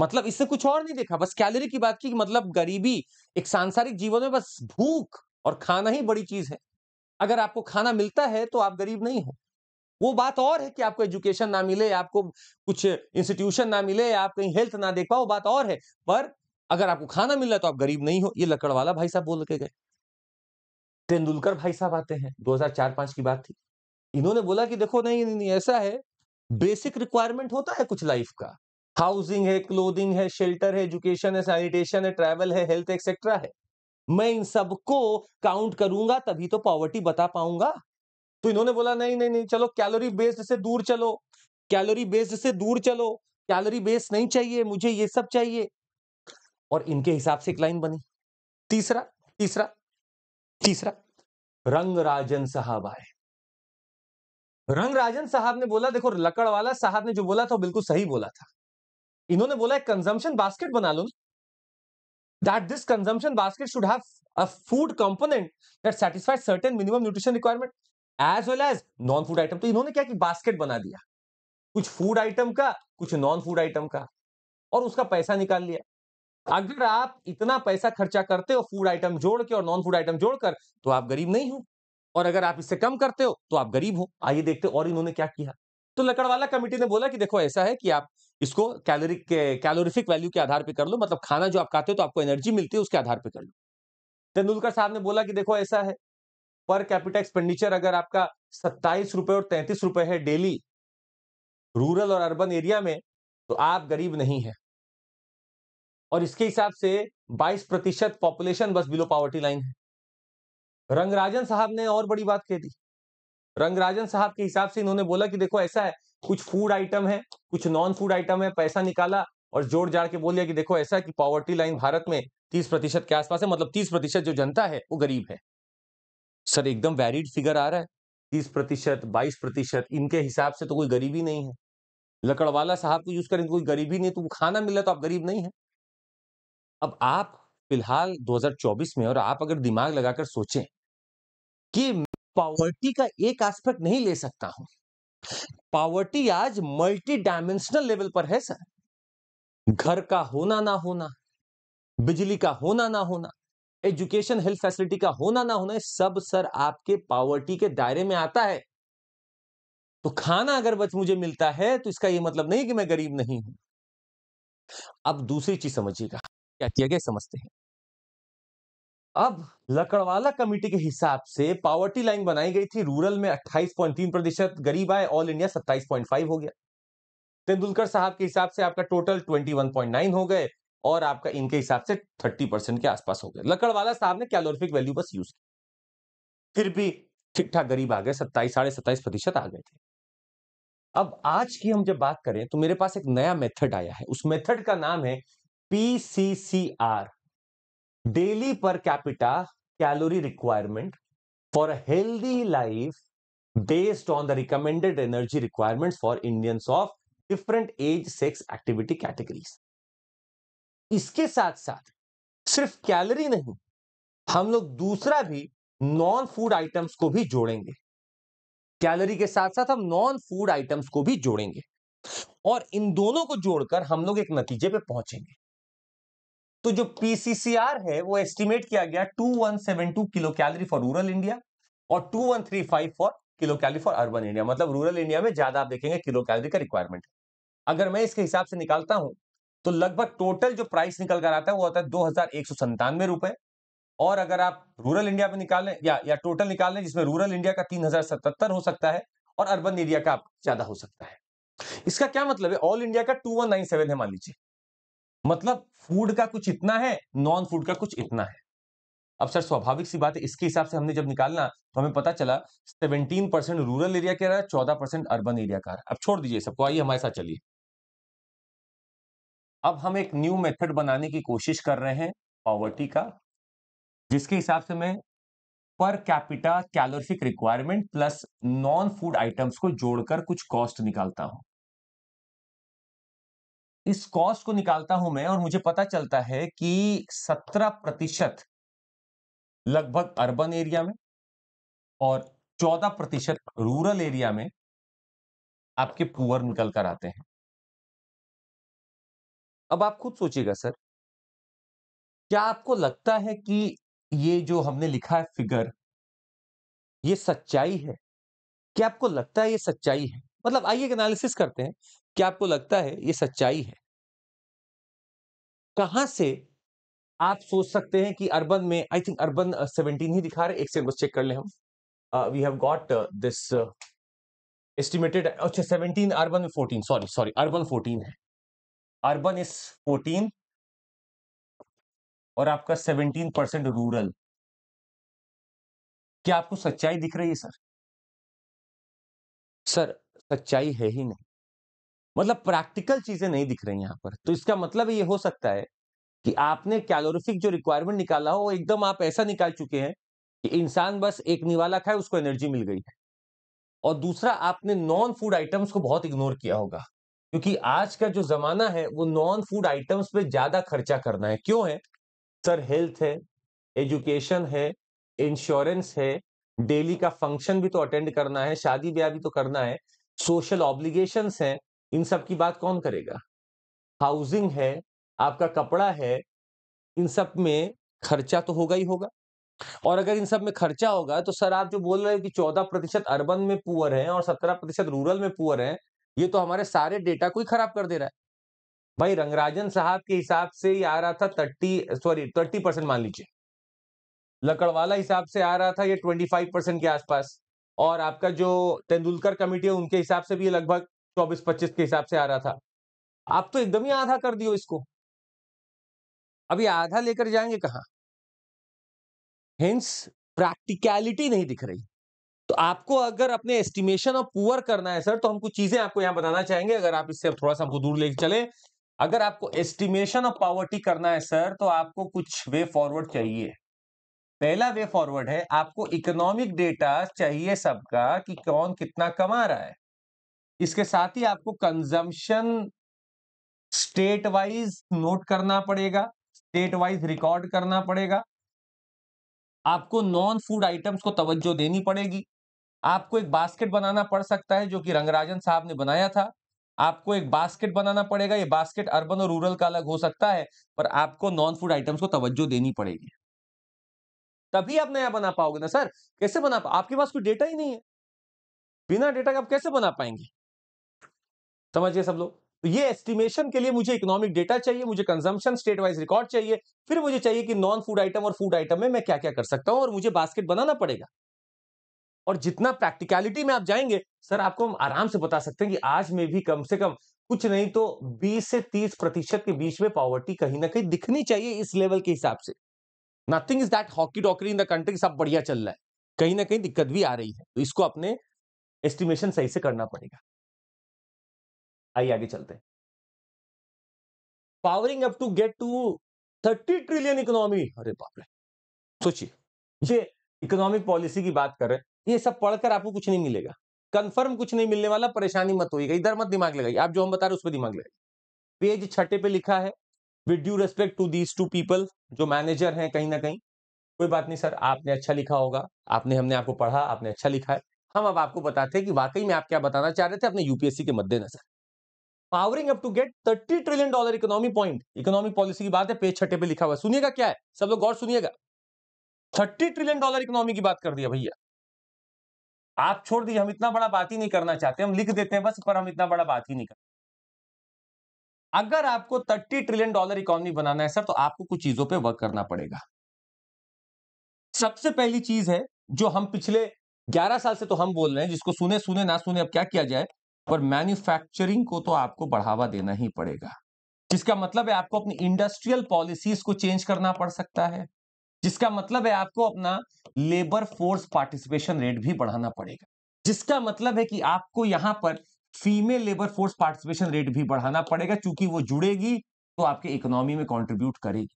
मतलब इससे कुछ और नहीं देखा बस कैलोरी की बात की कि मतलब गरीबी एक सांसारिक जीवन में बस भूख और खाना ही बड़ी चीज है अगर आपको खाना मिलता है तो आप गरीब नहीं हो वो बात और है कि आपको एजुकेशन ना मिले आपको कुछ इंस्टीट्यूशन ना मिले आप कहीं हेल्थ ना देख पाओ बात और है पर अगर आपको खाना मिल रहा है तो आप गरीब नहीं हो ये लकड़वाला भाई साहब बोल के गए तेंदुलकर भाई साहब आते हैं 2004-5 की बात थी इन्होंने बोला कि देखो नहीं नहीं, नहीं ऐसा है बेसिक रिक्वायरमेंट होता है कुछ लाइफ का हाउसिंग है क्लोदिंग है शेल्टर है एजुकेशन है सैनिटेशन है ट्रैवल है हेल्थ एक्सेट्रा है मैं इन सबको काउंट करूंगा तभी तो पॉवर्टी बता पाऊंगा तो इन्होंने बोला नहीं नहीं नहीं चलो कैलोरी बेस्ड से दूर चलो कैलोरी बेस्ड से दूर चलो कैलोरी बेस्ड नहीं चाहिए मुझे ये सब चाहिए और इनके हिसाब से एक लाइन बनी तीसरा तीसरा तीसरा रंगराजन साहब आए रंगराजन साहब ने बोला देखो लकड़ वाला साहब ने जो बोला था बिल्कुल सही बोला था इन्होंने बोला एक कंजम्पशन बास्केट बना लो that this consumption basket should have a food component that satisfies certain minimum nutrition requirement as well as non food item तो इन्होंने क्या कि बास्केट बना दिया कुछ फूड आइटम का कुछ नॉन फूड आइटम का और उसका पैसा निकाल लिया अगर आप इतना पैसा खर्चा करते हो फूड आइटम जोड़ के और नॉन फूड आइटम जोड़कर तो आप गरीब नहीं हो और अगर आप इससे कम करते हो तो आप गरीब हो आइए देखते हो और इन्होंने क्या किया तो लकड़वाला कमेटी ने बोला कि देखो ऐसा है कि आप इसको कैलोरिक कैलोरिफिक वैल्यू के आधार पर कर लो मतलब खाना जो आप खाते हो तो आपको एनर्जी मिलती है उसके आधार पर कर लो तेंदुलकर साहब ने बोला कि देखो ऐसा है पर कैपिटल एक्सपेंडिचर अगर आपका सत्ताईस रुपए और तैंतीस रुपए है डेली रूरल और अर्बन एरिया में तो आप गरीब नहीं है और इसके हिसाब से 22 प्रतिशत पॉपुलेशन बस बिलो पॉवर्टी लाइन है रंगराजन साहब ने और बड़ी बात कह दी रंगराजन साहब के हिसाब से इन्होंने बोला कि देखो ऐसा है कुछ फूड आइटम है कुछ नॉन फूड आइटम है पैसा निकाला और जोड़ जाड़ के बोल दिया कि देखो ऐसा है कि पॉवर्टी लाइन भारत में तीस प्रतिशत के आसपास है मतलब तीस प्रतिशत जो जनता है वो गरीब है सर एकदम वैरिड फिगर आ रहा है तीस प्रतिशत बाईस प्रतिशत इनके हिसाब से तो कोई गरीबी नहीं है लकड़वाला साहब को यूज करें कोई गरीबी नहीं तो खाना मिला तो आप गरीब नहीं है अब आप फिलहाल 2024 में और आप अगर दिमाग लगाकर सोचें कि पावर्टी का एक एस्पेक्ट नहीं ले सकता हूं पावर्टी आज मल्टी डायमेंशनल लेवल पर है सर घर का होना ना होना बिजली का होना ना होना एजुकेशन हेल्थ फैसिलिटी का होना ना होना सब सर आपके पावर्टी के दायरे में आता है तो खाना अगर बच मुझे मिलता है तो इसका यह मतलब नहीं कि मैं गरीब नहीं हूं अब दूसरी चीज समझिएगा क्या किया गया समझते हैं अब लकड़वाला कमेटी के हिसाब से पावर्टी लाइन बनाई गई थी रूरल में 28.3 प्रतिशत गरीब आए ऑल इंडिया 27.5 हो गया तेंदुलकर साहब के हिसाब से आपका टोटल 21.9 हो गए और आपका इनके हिसाब से 30 परसेंट के आसपास हो गए लकड़वाला साहब ने कैलोरिफिक वैल्यू बस यूज की फिर भी ठीक ठाक गरीब आ गए सत्ताईस साढ़े सत्ताईस प्रतिशत आ गए थे अब आज की हम जब बात करें तो मेरे पास एक नया मेथड आया है उस मेथड का नाम है PCCR daily per capita calorie requirement for a healthy life based on the recommended energy requirements for Indians of different age, sex, activity categories. इसके साथ साथ सिर्फ कैलोरी नहीं हम लोग दूसरा भी नॉन फूड आइटम्स को भी जोड़ेंगे कैलोरी के साथ साथ हम नॉन फूड आइटम्स को भी जोड़ेंगे और इन दोनों को जोड़कर हम लोग एक नतीजे पे पहुंचेंगे तो जो पीसीसीआर है वो एस्टिमेट किया गया 2172 kilo calorie for rural India और 2135 for kilo calorie for urban India मतलब रूरल इंडिया में ज्यादा आप देखेंगे किलो कैलोरी का रिक्वायरमेंट अगर मैं इसके हिसाब से निकालता हूं तो लगभग टोटल जो प्राइस निकल कर आता है वो आता है दो हजार रुपए और अगर आप रूरल इंडिया में निकालें या या टोटल लें जिसमें रूरल इंडिया का तीन हो सकता है और अर्बन एरिया का आप ज्यादा हो सकता है इसका क्या मतलब है ऑल इंडिया का टू वन नाइन सेवन है मान लीजिए मतलब फूड का कुछ इतना है नॉन फूड का कुछ इतना है अब सर स्वाभाविक सी बात है इसके हिसाब से हमने जब निकालना तो हमें पता चला 17 परसेंट रूरल एरिया का रहा है चौदह परसेंट अर्बन एरिया का रहा अब छोड़ दीजिए सबको तो आइए हमारे साथ चलिए अब हम एक न्यू मेथड बनाने की कोशिश कर रहे हैं पॉवर्टी का जिसके हिसाब से मैं per capita calorific requirement plus non food items को जोड़कर कुछ कॉस्ट निकालता हूं इस कॉस्ट को निकालता हूं मैं और मुझे पता चलता है कि सत्रह प्रतिशत लगभग अर्बन एरिया में और चौदह प्रतिशत रूरल एरिया में आपके पुअर निकल कर आते हैं अब आप खुद सोचिएगा सर क्या आपको लगता है कि ये जो हमने लिखा है फिगर ये सच्चाई है क्या आपको लगता है ये सच्चाई है मतलब आइए एक एनालिसिस करते हैं क्या आपको लगता है ये सच्चाई है कहां से आप सोच सकते हैं कि अर्बन में आई थिंक अर्बन सेवनटीन ही दिखा रहे एक सेकंड बस चेक कर ले हम we have got this estimated अच्छा सेवनटीन अर्बन में fourteen sorry sorry urban fourteen है अर्बन इज फोर्टीन और आपका सेवनटीन परसेंट रूरल क्या आपको सच्चाई दिख रही है सर सर सच्चाई है ही नहीं मतलब प्रैक्टिकल चीजें नहीं दिख रही यहाँ पर तो इसका मतलब ये हो सकता है कि आपने कैलोरिफिक जो रिक्वायरमेंट निकाला हो वो एकदम आप ऐसा निकाल चुके हैं कि इंसान बस एक निवाला खाए उसको एनर्जी मिल गई है और दूसरा आपने नॉन फूड आइटम्स को बहुत इग्नोर किया होगा क्योंकि आज का जो जमाना है वो नॉन फूड आइटम्स पे ज्यादा खर्चा करना है क्यों है सर हेल्थ है एजुकेशन है इंश्योरेंस है डेली का फंक्शन भी तो अटेंड करना है शादी ब्याह भी तो करना है सोशल ऑब्लिगेशंस हैं इन सब की बात कौन करेगा हाउसिंग है आपका कपड़ा है इन सब में खर्चा तो होगा ही होगा और अगर इन सब में खर्चा होगा तो सर आप जो बोल रहे हो कि चौदह प्रतिशत अर्बन में पुअर हैं और सत्रह प्रतिशत रूरल में पुअर हैं ये तो हमारे सारे डेटा को ही खराब कर दे रहा है भाई रंगराजन साहब के हिसाब से ये आ रहा था थर्टी सॉरी थर्टी परसेंट मान लीजिए लकड़वाला हिसाब से आ रहा था ये ट्वेंटी फाइव परसेंट के आसपास और आपका जो तेंदुलकर कमेटी है उनके हिसाब से भी लगभग चौबीस पच्चीस के हिसाब से आ रहा था आप तो एकदम ही आधा कर दियो इसको अभी आधा लेकर जाएंगे कहा हिंस प्रैक्टिकलिटी नहीं दिख रही तो आपको अगर अपने एस्टिमेशन ऑफ पुअर करना है सर तो हम कुछ चीजें आपको यहां बताना चाहेंगे अगर आप इससे थोड़ा सा हमको दूर लेके चले अगर आपको एस्टिमेशन ऑफ पावर्टी करना है सर तो आपको कुछ वे फॉरवर्ड चाहिए पहला वे फॉरवर्ड है आपको इकोनॉमिक डेटा चाहिए सबका कि कौन कितना कमा रहा है इसके साथ ही आपको कंजम्पशन स्टेट वाइज नोट करना पड़ेगा स्टेट वाइज रिकॉर्ड करना पड़ेगा आपको नॉन फूड आइटम्स को तवज्जो देनी पड़ेगी आपको एक बास्केट बनाना पड़ सकता है जो कि रंगराजन साहब ने बनाया था आपको एक बास्केट बनाना पड़ेगा ये बास्केट अर्बन और रूरल का अलग हो सकता है पर आपको नॉन फूड आइटम्स को तवज्जो देनी पड़ेगी तभी आप नया बना पाओगे ना सर कैसे बना पा आपके पास कोई डेटा ही नहीं है बिना डेटा के आप कैसे बना पाएंगे समझिए सब लोग तो ये एस्टिमेशन के लिए मुझे इकोनॉमिक डेटा चाहिए मुझे कंजम्पशन स्टेट वाइज रिकॉर्ड चाहिए फिर मुझे चाहिए कि नॉन फूड आइटम और फूड आइटम में मैं क्या क्या कर सकता हूं और मुझे बास्केट बनाना पड़ेगा और जितना प्रैक्टिकलिटी में आप जाएंगे सर आपको हम आराम से बता सकते हैं कि आज में भी कम से कम कुछ नहीं तो 20 से 30 प्रतिशत के बीच में पॉवर्टी कहीं ना कहीं दिखनी चाहिए इस लेवल के हिसाब से nothing is that hunky dory in the country सब बढ़िया चल रहा है कहीं ना कहीं दिक्कत भी आ रही है तो इसको अपने एस्टिमेशन सही से करना पड़ेगा आइए आगे चलते हैं powering up to get to thirty trillion economy अरे बाप रे सोचिए ये इकोनॉमिक पॉलिसी की बात कर रहे हैं ये सब पढ़कर आपको कुछ नहीं मिलेगा कंफर्म कुछ नहीं मिलने वाला परेशानी मत होगी इधर मत दिमाग लगाइए आप जो हम बता रहे हैं उस पर दिमाग लगाइए पेज छठे पे लिखा है with due respect to these two people जो मैनेजर हैं कहीं ना कहीं कोई बात नहीं सर आपने अच्छा लिखा होगा आपने हमने आपको पढ़ा आपने अच्छा लिखा है हम अब आपको बताते हैं कि वाकई में आप क्या बताना चाह रहे थे अपने यूपीएससी के मद्देनजर powering up to get thirty trillion dollar economy point economic policy की बात है पेज छठे पे लिखा हुआ सुनिएगा क्या है सब लोग और सुनिएगा थर्टी ट्रिलियन डॉलर इकोनॉमी की बात कर दिया भैया आप छोड़ दीजिए हम इतना बड़ा बात ही नहीं करना चाहते हम लिख देते हैं बस पर हम इतना बड़ा बात ही नहीं करते अगर आपको 30 ट्रिलियन डॉलर इकोनॉमी बनाना है सर तो आपको कुछ चीजों पे वर्क करना पड़ेगा सबसे पहली चीज है जो हम पिछले 11 साल से तो हम बोल रहे हैं जिसको सुने सुने ना सुने अब क्या किया जाए पर मैन्युफैक्चरिंग को तो आपको बढ़ावा देना ही पड़ेगा जिसका मतलब है आपको अपनी इंडस्ट्रियल पॉलिसीज को चेंज करना पड़ सकता है जिसका मतलब है आपको अपना लेबर फोर्स पार्टिसिपेशन रेट भी बढ़ाना पड़ेगा जिसका मतलब है कि आपको यहां पर female labour force participation rate भी बढ़ाना पड़ेगा क्योंकि वो जुड़ेगी तो आपके इकोनॉमी में कॉन्ट्रीब्यूट करेगी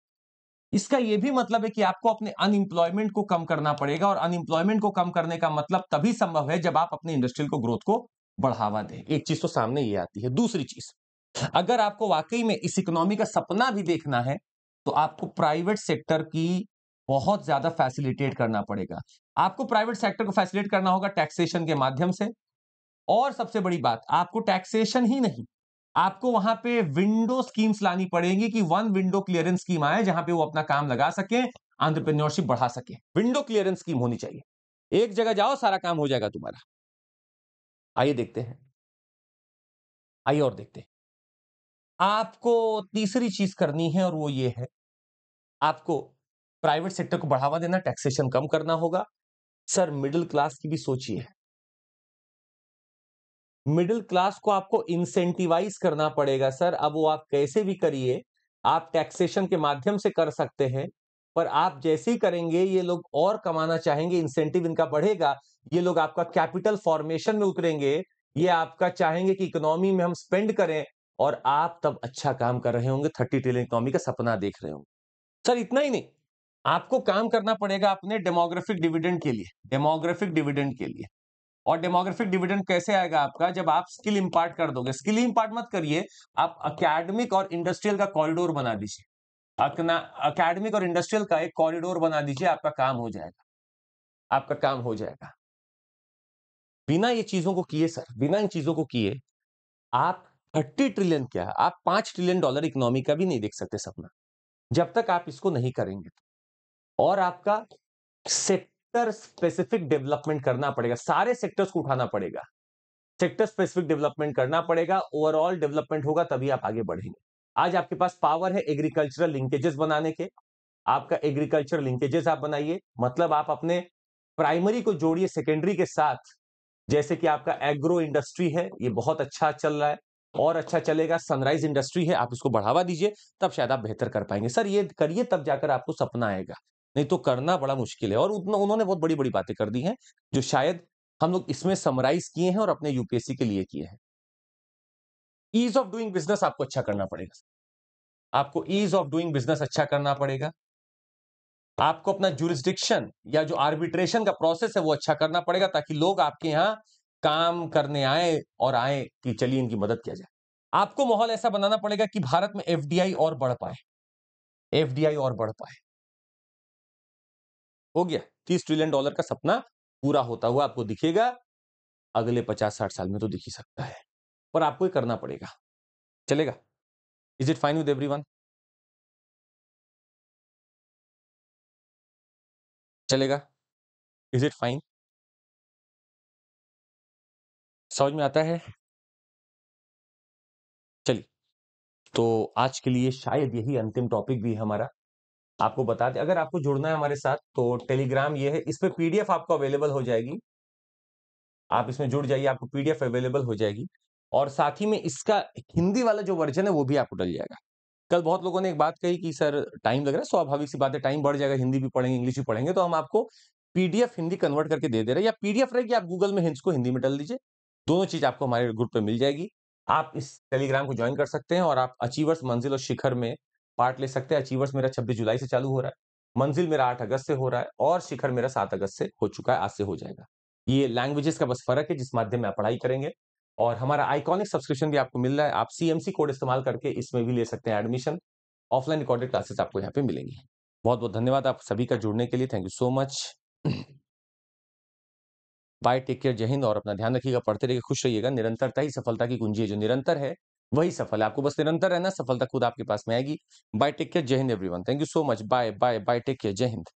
इसका यह भी मतलब है कि आपको अपने अनएम्प्लॉयमेंट को कम करना पड़ेगा और अनएम्प्लॉयमेंट को कम करने का मतलब तभी संभव है जब आप अपने इंडस्ट्रियल को ग्रोथ को बढ़ावा दें एक चीज तो सामने ये आती है दूसरी चीज अगर आपको वाकई में इस इकोनॉमी का सपना भी देखना है तो आपको प्राइवेट सेक्टर की बहुत ज्यादा फैसिलिटेट करना पड़ेगा आपको प्राइवेट सेक्टर को फैसिलिटेट करना होगा टैक्सेशन के माध्यम से और सबसे बड़ी बात आपको टैक्सेशन ही नहीं आपको वहां पे विंडो स्कीम्स लानी पड़ेंगी कि वन विंडो क्लियरेंस स्कीम आए जहां पे वो अपना काम लगा सके आंट्रप्रेन्योरशिप बढ़ा सके विंडो क्लियरेंस स्कीम होनी चाहिए एक जगह जाओ सारा काम हो जाएगा तुम्हारा आइए देखते हैं आइए और देखते हैं आपको तीसरी चीज करनी है और वो ये है आपको प्राइवेट सेक्टर को बढ़ावा देना टैक्सेशन कम करना होगा सर मिडिल क्लास की भी सोचिए मिडिल क्लास को आपको इंसेंटिवाइज करना पड़ेगा सर अब वो आप कैसे भी करिए आप टैक्सेशन के माध्यम से कर सकते हैं पर आप जैसे ही करेंगे ये लोग और कमाना चाहेंगे इंसेंटिव इनका बढ़ेगा ये लोग आपका कैपिटल फॉर्मेशन में उतरेंगे ये आपका चाहेंगे कि इकोनॉमी में हम स्पेंड करें और आप तब अच्छा काम कर रहे होंगे थर्टी ट्रिलियन इकोनॉमी का सपना देख रहे होंगे सर इतना ही नहीं आपको काम करना पड़ेगा अपने डेमोग्राफिक डिविडेंड के लिए डेमोग्राफिक डिविडेंड के लिए और डेमोग्राफिक डिविडेंड कैसे आएगा आपका जब आप स्किल इंपार्ट कर दोगे स्किल इंपार्ट मत करिए आप अकेडमिक और इंडस्ट्रियल का कॉरिडोर बना दीजिए अकेडमिक और इंडस्ट्रियल का एक कॉरिडोर बना दीजिए आपका काम हो जाएगा आपका काम हो जाएगा बिना ये चीजों को किए सर बिना इन चीजों को किए आप थर्टी ट्रिलियन क्या आप पांच ट्रिलियन डॉलर इकोनॉमी का भी नहीं देख सकते सपना जब तक आप इसको नहीं करेंगे और आपका सेट सेक्टर स्पेसिफिक डेवलपमेंट करना पड़ेगा सारे सेक्टर्स को उठाना पड़ेगा सेक्टर स्पेसिफिक डेवलपमेंट करना पड़ेगा ओवरऑल डेवलपमेंट होगा तभी आप आगे बढ़ेंगे आज आपके पास पावर है एग्रीकल्चरल लिंकेजेस बनाने के आपका एग्रीकल्चर लिंकेजेस आप बनाइए मतलब आप अपने प्राइमरी को जोड़िए सेकेंडरी के साथ जैसे कि आपका एग्रो इंडस्ट्री है ये बहुत अच्छा चल रहा है और अच्छा चलेगा सनराइज इंडस्ट्री है आप इसको बढ़ावा दीजिए तब शायद आप बेहतर कर पाएंगे सर ये करिए तब जाकर आपको सपना आएगा नहीं तो करना बड़ा मुश्किल है और उतना उन्होंने बहुत बड़ी बड़ी बातें कर दी हैं जो शायद हम लोग इसमें समराइज किए हैं और अपने यूपीएससी के लिए किए हैं ईज ऑफ डूइंग बिजनेस आपको अच्छा करना पड़ेगा आपको ईज ऑफ डूइंग बिजनेस अच्छा करना पड़ेगा आपको अपना जुरिस्डिक्शन या जो आर्बिट्रेशन का प्रोसेस है वो अच्छा करना पड़ेगा ताकि लोग आपके यहाँ काम करने आए और आए कि चलिए इनकी मदद किया जाए आपको माहौल ऐसा बनाना पड़ेगा कि भारत में एफडीआई और बढ़ पाए एफडीआई और बढ़ पाए हो गया तीस ट्रिलियन डॉलर का सपना पूरा होता हुआ आपको दिखेगा अगले पचास साठ साल में तो दिख ही सकता है पर आपको ये करना पड़ेगा चलेगा is it fine with every चलेगा इज इट फाइन समझ में आता है चलिए तो आज के लिए शायद यही अंतिम टॉपिक भी है हमारा आपको बता दें अगर आपको जुड़ना है हमारे साथ तो टेलीग्राम ये है इस पर पीडीएफ आपको अवेलेबल हो जाएगी आप इसमें जुड़ जाइए आपको पीडीएफ अवेलेबल हो जाएगी और साथ ही में इसका हिंदी वाला जो वर्जन है वो भी आपको डल जाएगा कल बहुत लोगों ने एक बात कही कि सर टाइम लग रहा है स्वाभाविक सी बात है टाइम बढ़ जाएगा हिंदी भी पढ़ेंगे इंग्लिश भी पढ़ेंगे तो हम आपको पीडीएफ हिंदी कन्वर्ट करके दे दे रहे हैं या पीडीएफ रहेगी आप गूगल में हिंस को हिंदी में डल दीजिए दोनों चीज आपको हमारे ग्रुप पे मिल जाएगी आप इस टेलीग्राम को ज्वाइन कर सकते हैं और आप अचीवर्स मंजिल और शिखर में पार्ट ले सकते हैं अचीवर्स मेरा छब्बीस जुलाई से चालू हो रहा है मंजिल मेरा आठ अगस्त से हो रहा है और शिखर मेरा सात अगस्त से हो चुका है आज से हो जाएगा ये लैंग्वेजेस का बस फर्क है जिस माध्यम में आप पढ़ाई करेंगे और हमारा आइकॉनिक सब्सक्रिप्शन भी आपको मिल रहा है आप सीएमसी कोड इस्तेमाल करके इसमें भी ले सकते हैं एडमिशन ऑफलाइन रिकॉर्डेड क्लासेस आपको यहाँ पे मिलेंगी बहुत बहुत धन्यवाद आप सभी का जुड़ने के लिए thank you so much bye take care जय हिंद और अपना ध्यान रखिएगा पढ़ते रहिए खुश रहिएगा निरंतरता ही सफलता की कुंजी है जो निरंतर है वही सफल है आपको बस निरंतर रहना सफलता खुद आपके पास में आएगी बाय टेक केयर जय हिंद everyone thank you so much bye bye bye take care जय हिंद